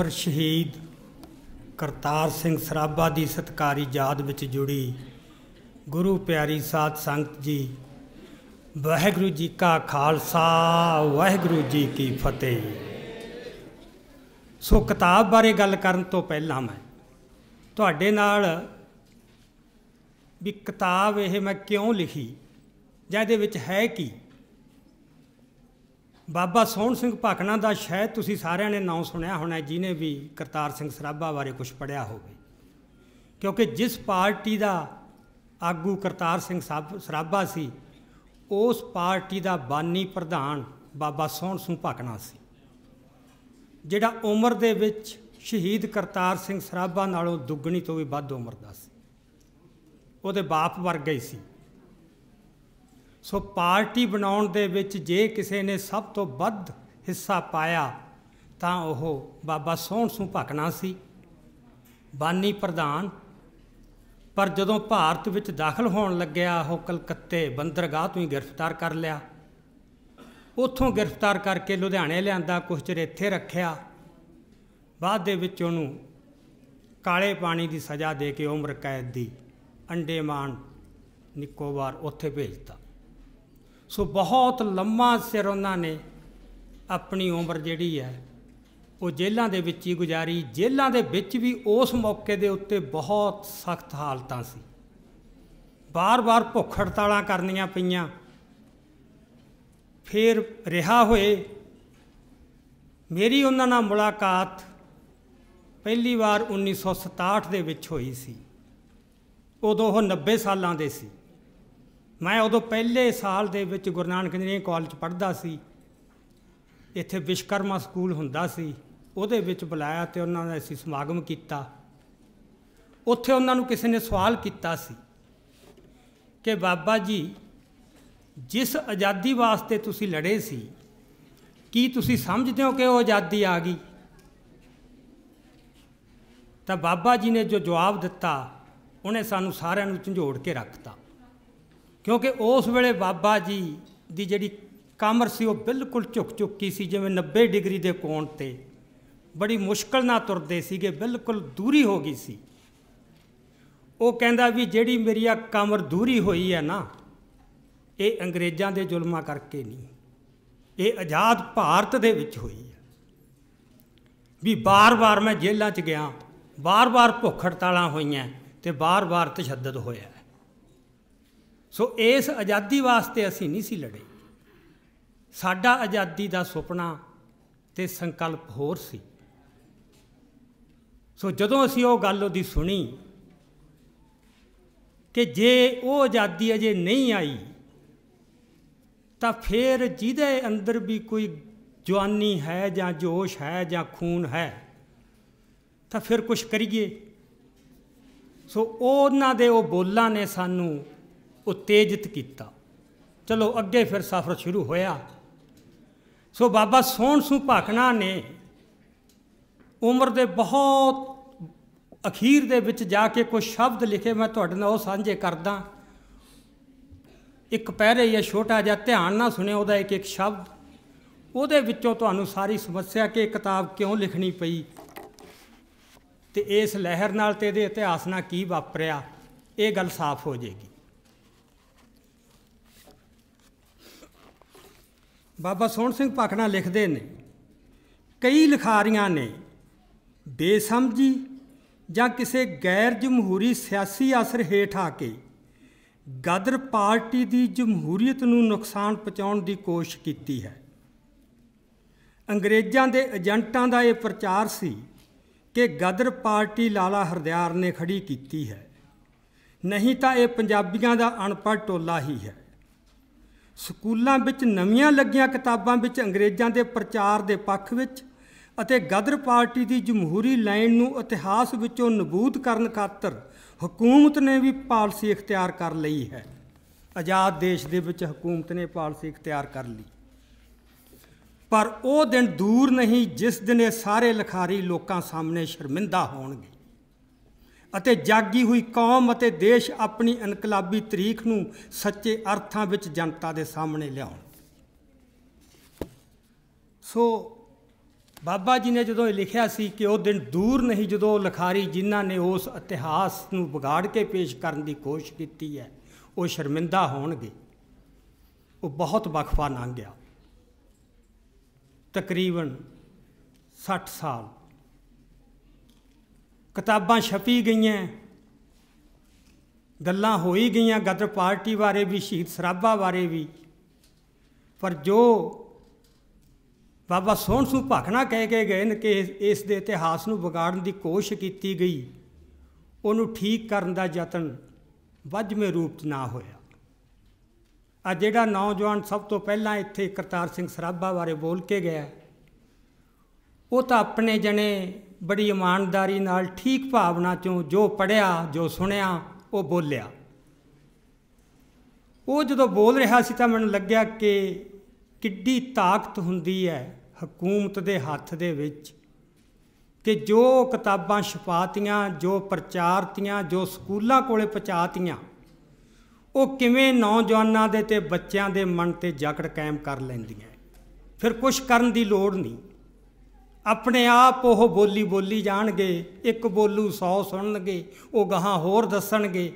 ਅਮਰ ਸ਼ਹੀਦ ਕਰਤਾਰ ਸਿੰਘ ਸਰਾਭਾ ਦੀ ਸਤਕਾਰੀ ਯਾਦ ਵਿੱਚ ਜੁੜੀ ਗੁਰੂ ਪਿਆਰੀ ਸਾਧ ਸੰਗਤ ਜੀ ਵਾਹਿਗੁਰੂ ਜੀ ਕਾ ਖਾਲਸਾ ਵਾਹਿਗੁਰੂ ਜੀ ਕੀ ਫਤਿਹ ਸੋ ਕਿਤਾਬ ਬਾਰੇ ਗੱਲ ਕਰਨ ਤੋਂ ਪਹਿਲਾਂ ਮੈਂ ਤੁਹਾਡੇ ਨਾਲ ਵੀ ਕਿਤਾਬ ਇਹ ਮੈਂ ਕਿਉਂ ਲਿਖੀ ਜਾਂ ਇਹਦੇ ਵਿੱਚ ਹੈ ਕੀ ਬਾਬਾ ਸੋਹਣ ਸਿੰਘ ਭਾਕਣਾ ਦਾ ਸ਼ਾਇਦ ਤੁਸੀਂ ਸਾਰਿਆਂ ਨੇ ਨਾਮ ਸੁਣਿਆ ਹੋਣਾ ਜਿਨੇ ਵੀ ਕਰਤਾਰ ਸਿੰਘ ਸਰਾਭਾ ਬਾਰੇ ਕੁਝ ਪੜਿਆ ਹੋਵੇ ਕਿਉਂਕਿ ਜਿਸ ਪਾਰਟੀ ਦਾ ਆਗੂ ਕਰਤਾਰ ਸਿੰਘ ਸਰਾਭਾ ਸੀ ਉਸ ਪਾਰਟੀ ਦਾ ਬਾਨੀ ਪ੍ਰਧਾਨ ਬਾਬਾ ਸੋਹਣ ਸਿੰਘ ਭਾਕਣਾ ਸੀ ਜਿਹੜਾ ਉਮਰ ਦੇ ਵਿੱਚ ਸ਼ਹੀਦ ਕਰਤਾਰ ਸਿੰਘ ਸਰਾਭਾ ਨਾਲੋਂ ਦੁੱਗਣੀ ਤੋਂ ਵੀ ਵੱਧ ਉਮਰ ਦਾ ਸੀ ਉਹਦੇ ਬਾਪ ਵਰਗਾ ਹੀ ਸੀ ਸੋ ਪਾਰਟੀ ਬਣਾਉਣ ਦੇ ਵਿੱਚ ਜੇ ਕਿਸੇ ਨੇ ਸਭ ਤੋਂ ਵੱਧ ਹਿੱਸਾ ਪਾਇਆ ਤਾਂ ਉਹ ਬਾਬਾ ਸੋਹਣ ਸਿੰਘ ਭਕਣਾ ਸੀ ਬਾਨੀ ਪ੍ਰਧਾਨ ਪਰ ਜਦੋਂ ਭਾਰਤ ਵਿੱਚ ਦਾਖਲ ਹੋਣ ਲੱਗਿਆ ਉਹ ਕਲਕੱਤੇ ਬੰਦਰਗਾਹ ਤੋਂ ਹੀ ਗ੍ਰਿਫਤਾਰ ਕਰ ਲਿਆ ਉੱਥੋਂ ਗ੍ਰਿਫਤਾਰ ਕਰਕੇ ਲੁਧਿਆਣੇ ਲਿਆਂਦਾ ਕੁਝ ਚਿਰ ਇੱਥੇ ਰੱਖਿਆ ਬਾਅਦ ਦੇ ਵਿੱਚ ਉਹਨੂੰ ਕਾਲੇ ਪਾਣੀ ਦੀ ਸਜ਼ਾ ਦੇ ਕੇ ਉਮਰ ਕੈਦ ਦੀ ਅੰਡੇਮਾਨ ਨਿਕੋਬਾਰ ਉੱਥੇ ਭੇਜਤਾ ਸੋ ਬਹੁਤ ਲੰਮਾ ਸਿਰ ਉਹਨਾਂ ਨੇ ਆਪਣੀ ਉਮਰ ਜਿਹੜੀ ਹੈ ਉਹ ਜੇਲ੍ਹਾਂ ਦੇ ਵਿੱਚ ਹੀ ਗੁਜ਼ਾਰੀ ਜੇਲ੍ਹਾਂ ਦੇ ਵਿੱਚ ਵੀ ਉਸ ਮੌਕੇ ਦੇ ਉੱਤੇ ਬਹੁਤ ਸਖਤ ਹਾਲਤਾਂ ਸੀ ਬਾਰ-ਬਾਰ ਭੁੱਖ ਹੜਤਾਲਾਂ ਕਰਨੀਆਂ ਪਈਆਂ ਫਿਰ ਰਿਹਾ ਹੋਏ ਮੇਰੀ ਉਹਨਾਂ ਨਾਲ ਮੁਲਾਕਾਤ ਪਹਿਲੀ ਵਾਰ 1967 ਦੇ ਵਿੱਚ ਹੋਈ ਸੀ ਉਦੋਂ ਉਹ 90 ਸਾਲਾਂ ਦੇ ਸੀ ਮੈਂ ਉਦੋਂ ਪਹਿਲੇ ਸਾਲ ਦੇ ਵਿੱਚ ਗੁਰੂ ਨਾਨਕ ਨੇ ਕਾਲਜ ਪੜ੍ਹਦਾ ਸੀ ਇੱਥੇ ਵਿਸ਼ਕਰਮਾ ਸਕੂਲ ਹੁੰਦਾ ਸੀ ਉਹਦੇ ਵਿੱਚ ਬੁਲਾਇਆ ਤੇ ਉਹਨਾਂ ਦਾ ਅਸੀਂ ਸਮਾਗਮ ਕੀਤਾ ਉੱਥੇ ਉਹਨਾਂ ਨੂੰ ਕਿਸੇ ਨੇ ਸਵਾਲ ਕੀਤਾ ਸੀ ਕਿ ਬਾਬਾ ਜੀ ਜਿਸ ਆਜ਼ਾਦੀ ਵਾਸਤੇ ਤੁਸੀਂ ਲੜੇ ਸੀ ਕੀ ਤੁਸੀਂ ਸਮਝਦੇ ਹੋ ਕਿ ਉਹ ਆਜ਼ਾਦੀ ਆ ਗਈ ਤਾਂ ਬਾਬਾ ਜੀ ਨੇ ਜੋ ਜਵਾਬ ਦਿੱਤਾ ਉਹਨੇ ਸਾਨੂੰ ਸਾਰਿਆਂ ਨੂੰ ਝੰਡੋੜ ਕੇ ਰੱਖਤਾ ਕਿਉਂਕਿ ਉਸ ਵੇਲੇ ਬਾਬਾ ਜੀ ਦੀ ਜਿਹੜੀ ਕਮਰ ਸੀ ਉਹ ਬਿਲਕੁਲ ਝੁਕ ਚੁੱਕੀ ਸੀ ਜਿਵੇਂ 90 ਡਿਗਰੀ ਦੇ ਕੋਣ ਤੇ ਬੜੀ ਮੁਸ਼ਕਲ ਨਾਲ ਤੁਰਦੇ ਸੀਗੇ ਬਿਲਕੁਲ ਦੂਰੀ ਹੋ ਗਈ ਸੀ ਉਹ ਕਹਿੰਦਾ ਵੀ ਜਿਹੜੀ ਮੇਰੀ ਆ ਕਮਰ ਦੂਰੀ ਹੋਈ ਹੈ ਨਾ ਇਹ ਅੰਗਰੇਜ਼ਾਂ ਦੇ ਜ਼ੁਲਮਾਂ ਕਰਕੇ ਨਹੀਂ ਇਹ ਆਜ਼ਾਦ ਭਾਰਤ ਦੇ ਵਿੱਚ ਹੋਈ ਹੈ ਵੀ ਬਾਰ-ਬਾਰ ਮੈਂ ਜੇਲ੍ਹਾਂ 'ਚ ਗਿਆ ਬਾਰ-ਬਾਰ ਭੁੱਖ ਹੜਤਾਲਾਂ ਹੋਈਆਂ ਤੇ ਬਾਰ-ਬਾਰ ਤਸ਼ੱਦਦ ਹੋਇਆ ਸੋ ਇਸ ਆਜ਼ਾਦੀ ਵਾਸਤੇ ਅਸੀਂ ਨਹੀਂ ਸੀ ਲੜੇ ਸਾਡਾ ਆਜ਼ਾਦੀ ਦਾ ਸੁਪਨਾ ਤੇ ਸੰਕਲਪ ਹੋਰ ਸੀ ਸੋ ਜਦੋਂ ਅਸੀਂ ਉਹ ਗੱਲ ਉਹਦੀ ਸੁਣੀ ਕਿ ਜੇ ਉਹ ਆਜ਼ਾਦੀ ਅਜੇ ਨਹੀਂ ਆਈ ਤਾਂ ਫਿਰ ਜਿਹਦੇ ਅੰਦਰ ਵੀ ਕੋਈ ਜਵਾਨੀ ਹੈ ਜਾਂ ਜੋਸ਼ ਹੈ ਜਾਂ ਖੂਨ ਹੈ ਤਾਂ ਫਿਰ ਕੁਝ ਕਰੀਏ ਸੋ ਉਹਨਾਂ ਦੇ ਉਹ ਬੋਲਾਂ ਨੇ ਸਾਨੂੰ ਉਤੇਜਿਤ ਕੀਤਾ ਚਲੋ ਅੱਗੇ ਫਿਰ ਸਫ਼ਰ ਸ਼ੁਰੂ ਹੋਇਆ ਸੋ ਬਾਬਾ ਸੋਹਣ ਸੂ ਭਾਕਣਾ ਨੇ ਉਮਰ ਦੇ ਬਹੁਤ ਅਖੀਰ ਦੇ ਵਿੱਚ ਜਾ ਕੇ ਕੁਝ ਸ਼ਬਦ ਲਿਖੇ ਮੈਂ ਤੁਹਾਡੇ ਨਾਲ ਉਹ ਸਾਂਝੇ ਕਰਦਾ ਇੱਕ ਪਹਿਰੇ ਜਾਂ ਛੋਟਾ ਜਿਹਾ ਧਿਆਨ ਨਾਲ ਸੁਣਿਓ ਉਹਦਾ ਇੱਕ ਇੱਕ ਸ਼ਬਦ ਉਹਦੇ ਵਿੱਚੋਂ ਤੁਹਾਨੂੰ ਸਾਰੀ ਸਮੱਸਿਆ ਕਿ ਕਿਤਾਬ ਕਿਉਂ ਲਿਖਣੀ ਪਈ ਤੇ ਇਸ ਲਹਿਰ ਨਾਲ ਤੇ ਇਹਦੇ ਇਤਿਹਾਸ ਨਾਲ ਕੀ ਵਾਪਰਿਆ ਇਹ ਗੱਲ ਸਾਫ਼ ਹੋ ਜਾਏਗੀ ਬਾਬਾ ਸੋਹਣ ਸਿੰਘ ਪਖਣਾ ਲਿਖਦੇ ਨੇ ਕਈ ਲਿਖਾਰੀਆਂ ਨੇ ਬੇਸਮਝੀ ਜਾਂ ਕਿਸੇ ਗੈਰ ਜਮਹੂਰੀ ਸਿਆਸੀ ਅਸਰ ਹੇਠ ਆ ਕੇ ਗਦਰ ਪਾਰਟੀ ਦੀ ਜਮਹੂਰੀਅਤ ਨੂੰ ਨੁਕਸਾਨ ਪਹੁੰਚਾਉਣ ਦੀ ਕੋਸ਼ਿਸ਼ ਕੀਤੀ ਹੈ ਅੰਗਰੇਜ਼ਾਂ ਦੇ ਏਜੰਟਾਂ ਦਾ ਇਹ ਪ੍ਰਚਾਰ ਸੀ ਕਿ ਗਦਰ ਪਾਰਟੀ ਲਾਲਾ ਹਰਦਿਆਰ ਨੇ ਖੜੀ ਕੀਤੀ ਹੈ ਨਹੀਂ ਤਾਂ ਇਹ ਪੰਜਾਬੀਆਂ ਦਾ ਅਣਪੜ ਟੋਲਾ ਹੀ ਹੈ ਸਕੂਲਾਂ ਵਿੱਚ ਨਵੀਆਂ ਲੱਗੀਆਂ ਕਿਤਾਬਾਂ ਵਿੱਚ ਅੰਗਰੇਜ਼ਾਂ ਦੇ ਪ੍ਰਚਾਰ ਦੇ ਪੱਖ ਵਿੱਚ ਅਤੇ ਗਦਰ ਪਾਰਟੀ ਦੀ ਜਮਹੂਰੀ ਲਾਈਨ ਨੂੰ ਇਤਿਹਾਸ ਵਿੱਚੋਂ ਨਬੂਦ ਕਰਨ ਖਾਤਰ ਹਕੂਮਤ ਨੇ ਵੀ ਪਾਲਿਸੀ ਇਖਤਿਆਰ ਕਰ ਲਈ ਹੈ ਆਜ਼ਾਦ ਦੇਸ਼ ਦੇ ਵਿੱਚ ਹਕੂਮਤ ਨੇ ਪਾਲਿਸੀ ਇਖਤਿਆਰ ਕਰ ਲਈ ਪਰ ਉਹ ਦਿਨ ਦੂਰ ਨਹੀਂ ਜਿਸ ਦਿਨ ਇਹ ਸਾਰੇ ਲਖਾਰੀ ਲੋਕਾਂ ਸਾਹਮਣੇ ਸ਼ਰਮਿੰਦਾ ਹੋਣਗੇ ਅਤੇ ਜਾਗੀ ਹੋਈ ਕੌਮ ਅਤੇ ਦੇਸ਼ ਆਪਣੀ ਇਨਕਲਾਬੀ ਤਰੀਖ ਨੂੰ ਸੱਚੇ ਅਰਥਾਂ ਵਿੱਚ ਜਨਤਾ ਦੇ ਸਾਹਮਣੇ ਲਿਆਉਣ ਸੋ ਬਾਬਾ ਜੀ ਨੇ ਜਦੋਂ ਇਹ ਲਿਖਿਆ ਸੀ ਕਿ ਉਹ ਦਿਨ ਦੂਰ ਨਹੀਂ ਜਦੋਂ ਲਖਾਰੀ ਜਿਨ੍ਹਾਂ ਨੇ ਉਸ ਇਤਿਹਾਸ ਨੂੰ ਵਿਗਾੜ ਕੇ ਪੇਸ਼ ਕਰਨ ਦੀ ਕੋਸ਼ਿਸ਼ ਕੀਤੀ ਹੈ ਉਹ ਸ਼ਰਮਿੰਦਾ ਹੋਣਗੇ ਉਹ ਬਹੁਤ ਵਕਫਾ ਨਾ ਗਿਆ ਤਕਰੀਬਨ 60 ਸਾਲ ਕਿਤਾਬਾਂ ਛਪੀ ਗਈਆਂ ਗੱਲਾਂ ਹੋਈ ਗਈਆਂ ਗਦਰ ਪਾਰਟੀ ਬਾਰੇ ਵੀ ਸ਼ਹੀਦ ਸਰਾਭਾ ਬਾਰੇ ਵੀ ਪਰ ਜੋ ਬਾਬਾ ਸੋਹਣ ਸੁ ਭਖਣਾ ਕਹਿ ਕੇ ਗਏ ਨੇ ਕਿ ਇਸ ਦੇ ਇਤਿਹਾਸ ਨੂੰ ਵਿਗਾੜਨ ਦੀ ਕੋਸ਼ਿਸ਼ ਕੀਤੀ ਗਈ ਉਹਨੂੰ ਠੀਕ ਕਰਨ ਦਾ ਯਤਨ ਵੱਜਵੇਂ ਰੂਪ ਨਾ ਹੋਇਆ ਆ ਜਿਹੜਾ ਨੌਜਵਾਨ ਸਭ ਤੋਂ ਪਹਿਲਾਂ ਇੱਥੇ ਕਰਤਾਰ ਸਿੰਘ ਸਰਾਭਾ ਬਾਰੇ ਬੋਲ ਕੇ ਗਿਆ ਉਹ ਤਾਂ ਆਪਣੇ ਜਣੇ ਬੜੀ ਇਮਾਨਦਾਰੀ ਨਾਲ ਠੀਕ ਭਾਵਨਾ ਚੋਂ ਜੋ ਪੜਿਆ ਜੋ ਸੁਣਿਆ ਉਹ ਬੋਲਿਆ ਉਹ ਜਦੋਂ ਬੋਲ ਰਿਹਾ ਸੀ ਤਾਂ ਮੈਨੂੰ ਲੱਗਿਆ ਕਿ ਕਿੱਡੀ ਤਾਕਤ ਹੁੰਦੀ ਹੈ ਹਕੂਮਤ ਦੇ ਹੱਥ ਦੇ ਵਿੱਚ ਕਿ ਜੋ ਕਿਤਾਬਾਂ ਛਪਾਤੀਆਂ ਜੋ ਪ੍ਰਚਾਰਤੀਆਂ ਜੋ ਸਕੂਲਾਂ ਕੋਲੇ ਪਹੁੰਚਾਤੀਆਂ ਉਹ ਕਿਵੇਂ ਨੌਜਵਾਨਾਂ ਦੇ ਤੇ ਬੱਚਿਆਂ ਦੇ ਮਨ ਤੇ ਜਾਕੜ ਕਾਇਮ ਕਰ ਲੈਂਦੀਆਂ ਫਿਰ ਕੁਝ ਕਰਨ ਦੀ ਲੋੜ ਨਹੀਂ ਆਪਣੇ ਆਪ ਉਹ ਬੋਲੀ ਬੋਲੀ ਜਾਣਗੇ ਇੱਕ ਬੋਲੂ 100 ਸੁਣਨਗੇ ਉਹ ਗਾਹਾਂ ਹੋਰ ਦੱਸਣਗੇ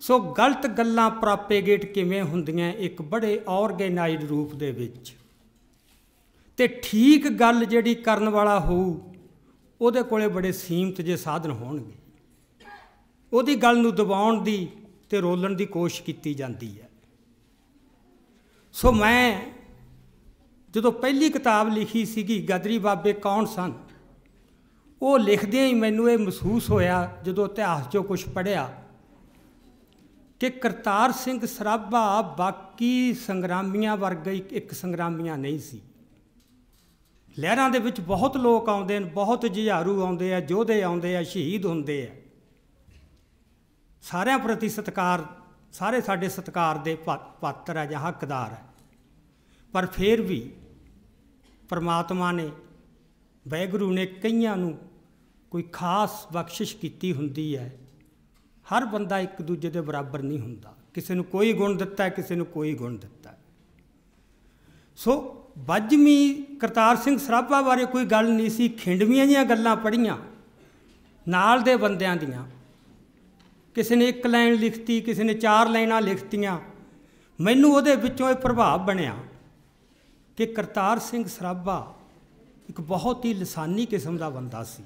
ਸੋ ਗਲਤ ਗੱਲਾਂ ਪ੍ਰੋਪੇਗੇਟ ਕਿਵੇਂ ਹੁੰਦੀਆਂ ਇੱਕ ਬੜੇ ਆਰਗੇਨਾਈਜ਼ਡ ਰੂਪ ਦੇ ਵਿੱਚ ਤੇ ਠੀਕ ਗੱਲ ਜਿਹੜੀ ਕਰਨ ਵਾਲਾ ਹੋਊ ਉਹਦੇ ਕੋਲੇ ਬੜੇ ਸੀਮਤ ਜੇ ਸਾਧਨ ਹੋਣਗੇ ਉਹਦੀ ਗੱਲ ਨੂੰ ਦਬਾਉਣ ਦੀ ਤੇ ਰੋਲਣ ਦੀ ਕੋਸ਼ਿਸ਼ ਕੀਤੀ ਜਾਂਦੀ ਹੈ ਸੋ ਮੈਂ ਜਦੋਂ ਪਹਿਲੀ ਕਿਤਾਬ ਲਿਖੀ ਸੀਗੀ ਗਦਰੀ ਬਾਬੇ ਕੌਣ ਸਨ ਉਹ ਲਿਖਦਿਆਂ ਹੀ ਮੈਨੂੰ ਇਹ ਮਹਿਸੂਸ ਹੋਇਆ ਜਦੋਂ ਇਤਿਹਾਸ 'ਚੋਂ ਕੁਝ ਪੜ੍ਹਿਆ ਕਿ ਕਰਤਾਰ ਸਿੰਘ ਸਰਾਭਾ ਬਾਕੀ ਸੰਗਰਾਮੀਆਂ ਵਰਗਾ ਇੱਕ ਸੰਗਰਾਮੀਆਂ ਨਹੀਂ ਸੀ ਲਹਿਰਾਂ ਦੇ ਵਿੱਚ ਬਹੁਤ ਲੋਕ ਆਉਂਦੇ ਨੇ ਬਹੁਤ ਜਿਹਾਰੂ ਆਉਂਦੇ ਆ ਯੋਧੇ ਆਉਂਦੇ ਆ ਸ਼ਹੀਦ ਹੁੰਦੇ ਆ ਸਾਰਿਆਂ ਪ੍ਰਤੀ ਸਤਕਾਰ ਸਾਰੇ ਸਾਡੇ ਸਤਕਾਰ ਦੇ ਪਾਤਰ ਆ ਜਾਂ ਹੱਕਦਾਰ ਆ ਪਰ ਫਿਰ ਵੀ ਪਰਮਾਤਮਾ ਨੇ ਵੈਗੁਰੂ ਨੇ ਕਈਆਂ ਨੂੰ ਕੋਈ ਖਾਸ ਬਖਸ਼ਿਸ਼ ਕੀਤੀ ਹੁੰਦੀ ਹੈ ਹਰ ਬੰਦਾ ਇੱਕ ਦੂਜੇ ਦੇ ਬਰਾਬਰ ਨਹੀਂ ਹੁੰਦਾ ਕਿਸੇ ਨੂੰ ਕੋਈ ਗੁਣ ਦਿੱਤਾ ਹੈ ਕਿਸੇ ਨੂੰ ਕੋਈ ਗੁਣ ਦਿੱਤਾ ਹੈ ਸੋ ਵੱਜਵੀਂ ਕਰਤਾਰ ਸਿੰਘ ਸਰਾਭਾ ਬਾਰੇ ਕੋਈ ਗੱਲ ਨਹੀਂ ਸੀ ਖਿੰਡਵੀਆਂ ਜੀਆਂ ਗੱਲਾਂ ਪੜੀਆਂ ਨਾਲ ਦੇ ਬੰਦਿਆਂ ਦੀਆਂ ਕਿਸੇ ਨੇ ਇੱਕ ਲਾਈਨ ਲਿਖਤੀ ਕਿਸੇ ਨੇ ਚਾਰ ਲਾਈਨਾਂ ਲਿਖਤੀਆਂ ਮੈਨੂੰ ਉਹਦੇ ਵਿੱਚੋਂ ਇਹ ਪ੍ਰਭਾਵ ਬਣਿਆ ਕਿ ਕਰਤਾਰ ਸਿੰਘ ਸਰਾਭਾ ਇੱਕ ਬਹੁਤ ਹੀ ਲਸਾਨੀ ਕਿਸਮ ਦਾ ਬੰਦਾ ਸੀ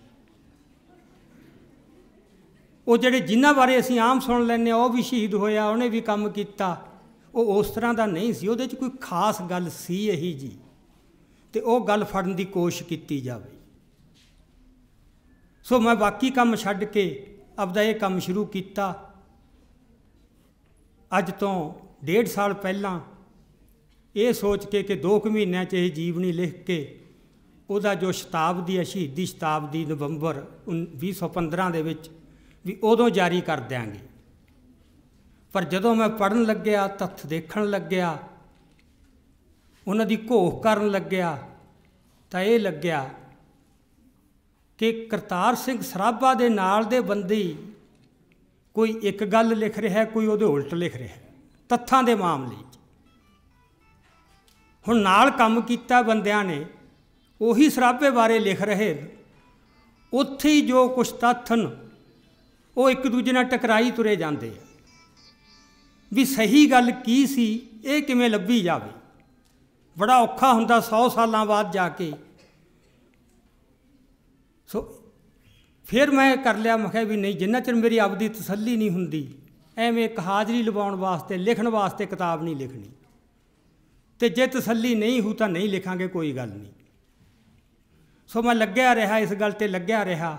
ਉਹ ਜਿਹੜੇ ਜਿਨ੍ਹਾਂ ਬਾਰੇ ਅਸੀਂ ਆਮ ਸੁਣ ਲੈਂਦੇ ਆ ਉਹ ਵੀ ਸ਼ਹੀਦ ਹੋਇਆ ਉਹਨੇ ਵੀ ਕੰਮ ਕੀਤਾ ਉਹ ਉਸ ਤਰ੍ਹਾਂ ਦਾ ਨਹੀਂ ਸੀ ਉਹਦੇ 'ਚ ਕੋਈ ਖਾਸ ਗੱਲ ਸੀ ਇਹੀ ਜੀ ਤੇ ਉਹ ਗੱਲ ਫੜਨ ਦੀ ਕੋਸ਼ਿਸ਼ ਕੀਤੀ ਜਾਵੇ ਸੋ ਮੈਂ ਬਾਕੀ ਕੰਮ ਛੱਡ ਕੇ ਆਪਦਾ ਇਹ ਕੰਮ ਸ਼ੁਰੂ ਕੀਤਾ ਅੱਜ ਤੋਂ ਡੇਢ ਸਾਲ ਪਹਿਲਾਂ ਇਹ ਸੋਚ ਕੇ ਕਿ 2 ਕੁ ਮਹੀਨਿਆਂ 'ਚ ਇਹ ਜੀਵਨੀ ਲਿਖ ਕੇ ਉਹਦਾ ਜੋ ਸ਼ਤਾਬਦੀ ਹੈ ਸ਼ਹੀਦੀ ਸ਼ਤਾਬਦੀ ਨਵੰਬਰ 2015 ਦੇ ਵਿੱਚ ਵੀ ਉਦੋਂ ਜਾਰੀ ਕਰ ਦਿਆਂਗੇ ਪਰ ਜਦੋਂ ਮੈਂ ਪੜਨ ਲੱਗਿਆ ਤੱਥ ਦੇਖਣ ਲੱਗਿਆ ਉਹਨਾਂ ਦੀ ਘੋਖ ਕਰਨ ਲੱਗਿਆ ਤਾਂ ਇਹ ਲੱਗਿਆ ਕਿ ਕਰਤਾਰ ਸਿੰਘ ਸਰਾਭਾ ਦੇ ਨਾਲ ਦੇ ਬੰਦੀ ਕੋਈ ਇੱਕ ਗੱਲ ਲਿਖ ਰਿਹਾ ਕੋਈ ਉਹਦੇ ਉਲਟ ਲਿਖ ਰਿਹਾ ਤੱਥਾਂ ਦੇ ਮਾਮਲੇ ਹੁਣ ਨਾਲ ਕੰਮ ਕੀਤਾ ਬੰਦਿਆਂ ਨੇ ਉਹੀ ਸਰਾਪੇ ਬਾਰੇ ਲਿਖ ਰਹੇ ਉੱਥੇ ਹੀ ਜੋ ਕੁਛ ਤੱਥਨ ਉਹ ਇੱਕ ਦੂਜੇ ਨਾਲ ਟਕਰਾਈ ਤੁਰੇ ਜਾਂਦੇ ਆ ਵੀ ਸਹੀ ਗੱਲ ਕੀ ਸੀ ਇਹ ਕਿਵੇਂ ਲੱਭੀ ਜਾਵੇ ਬੜਾ ਔਖਾ ਹੁੰਦਾ 100 ਸਾਲਾਂ ਬਾਅਦ ਜਾ ਕੇ ਸੋ ਫਿਰ ਮੈਂ ਕਰ ਲਿਆ ਮੈਂ ਕਿਹਾ ਵੀ ਨਹੀਂ ਜਿੰਨਾ ਚਿਰ ਮੇਰੀ ਆਪਦੀ ਤਸੱਲੀ ਨਹੀਂ ਹੁੰਦੀ ਐਵੇਂ ਇੱਕ ਹਾਜ਼ਰੀ ਲਵਾਉਣ ਵਾਸਤੇ ਲਿਖਣ ਵਾਸਤੇ ਕਿਤਾਬ ਨਹੀਂ ਲਿਖਣੀ ਤੇ ਜੇ ਤਸੱਲੀ ਨਹੀਂ ਹੋ ਤਾਂ ਨਹੀਂ ਲਿਖਾਂਗੇ ਕੋਈ ਗੱਲ ਨਹੀਂ ਸੋ ਮੈਂ ਲੱਗਿਆ ਰਿਹਾ ਇਸ ਗੱਲ ਤੇ ਲੱਗਿਆ ਰਿਹਾ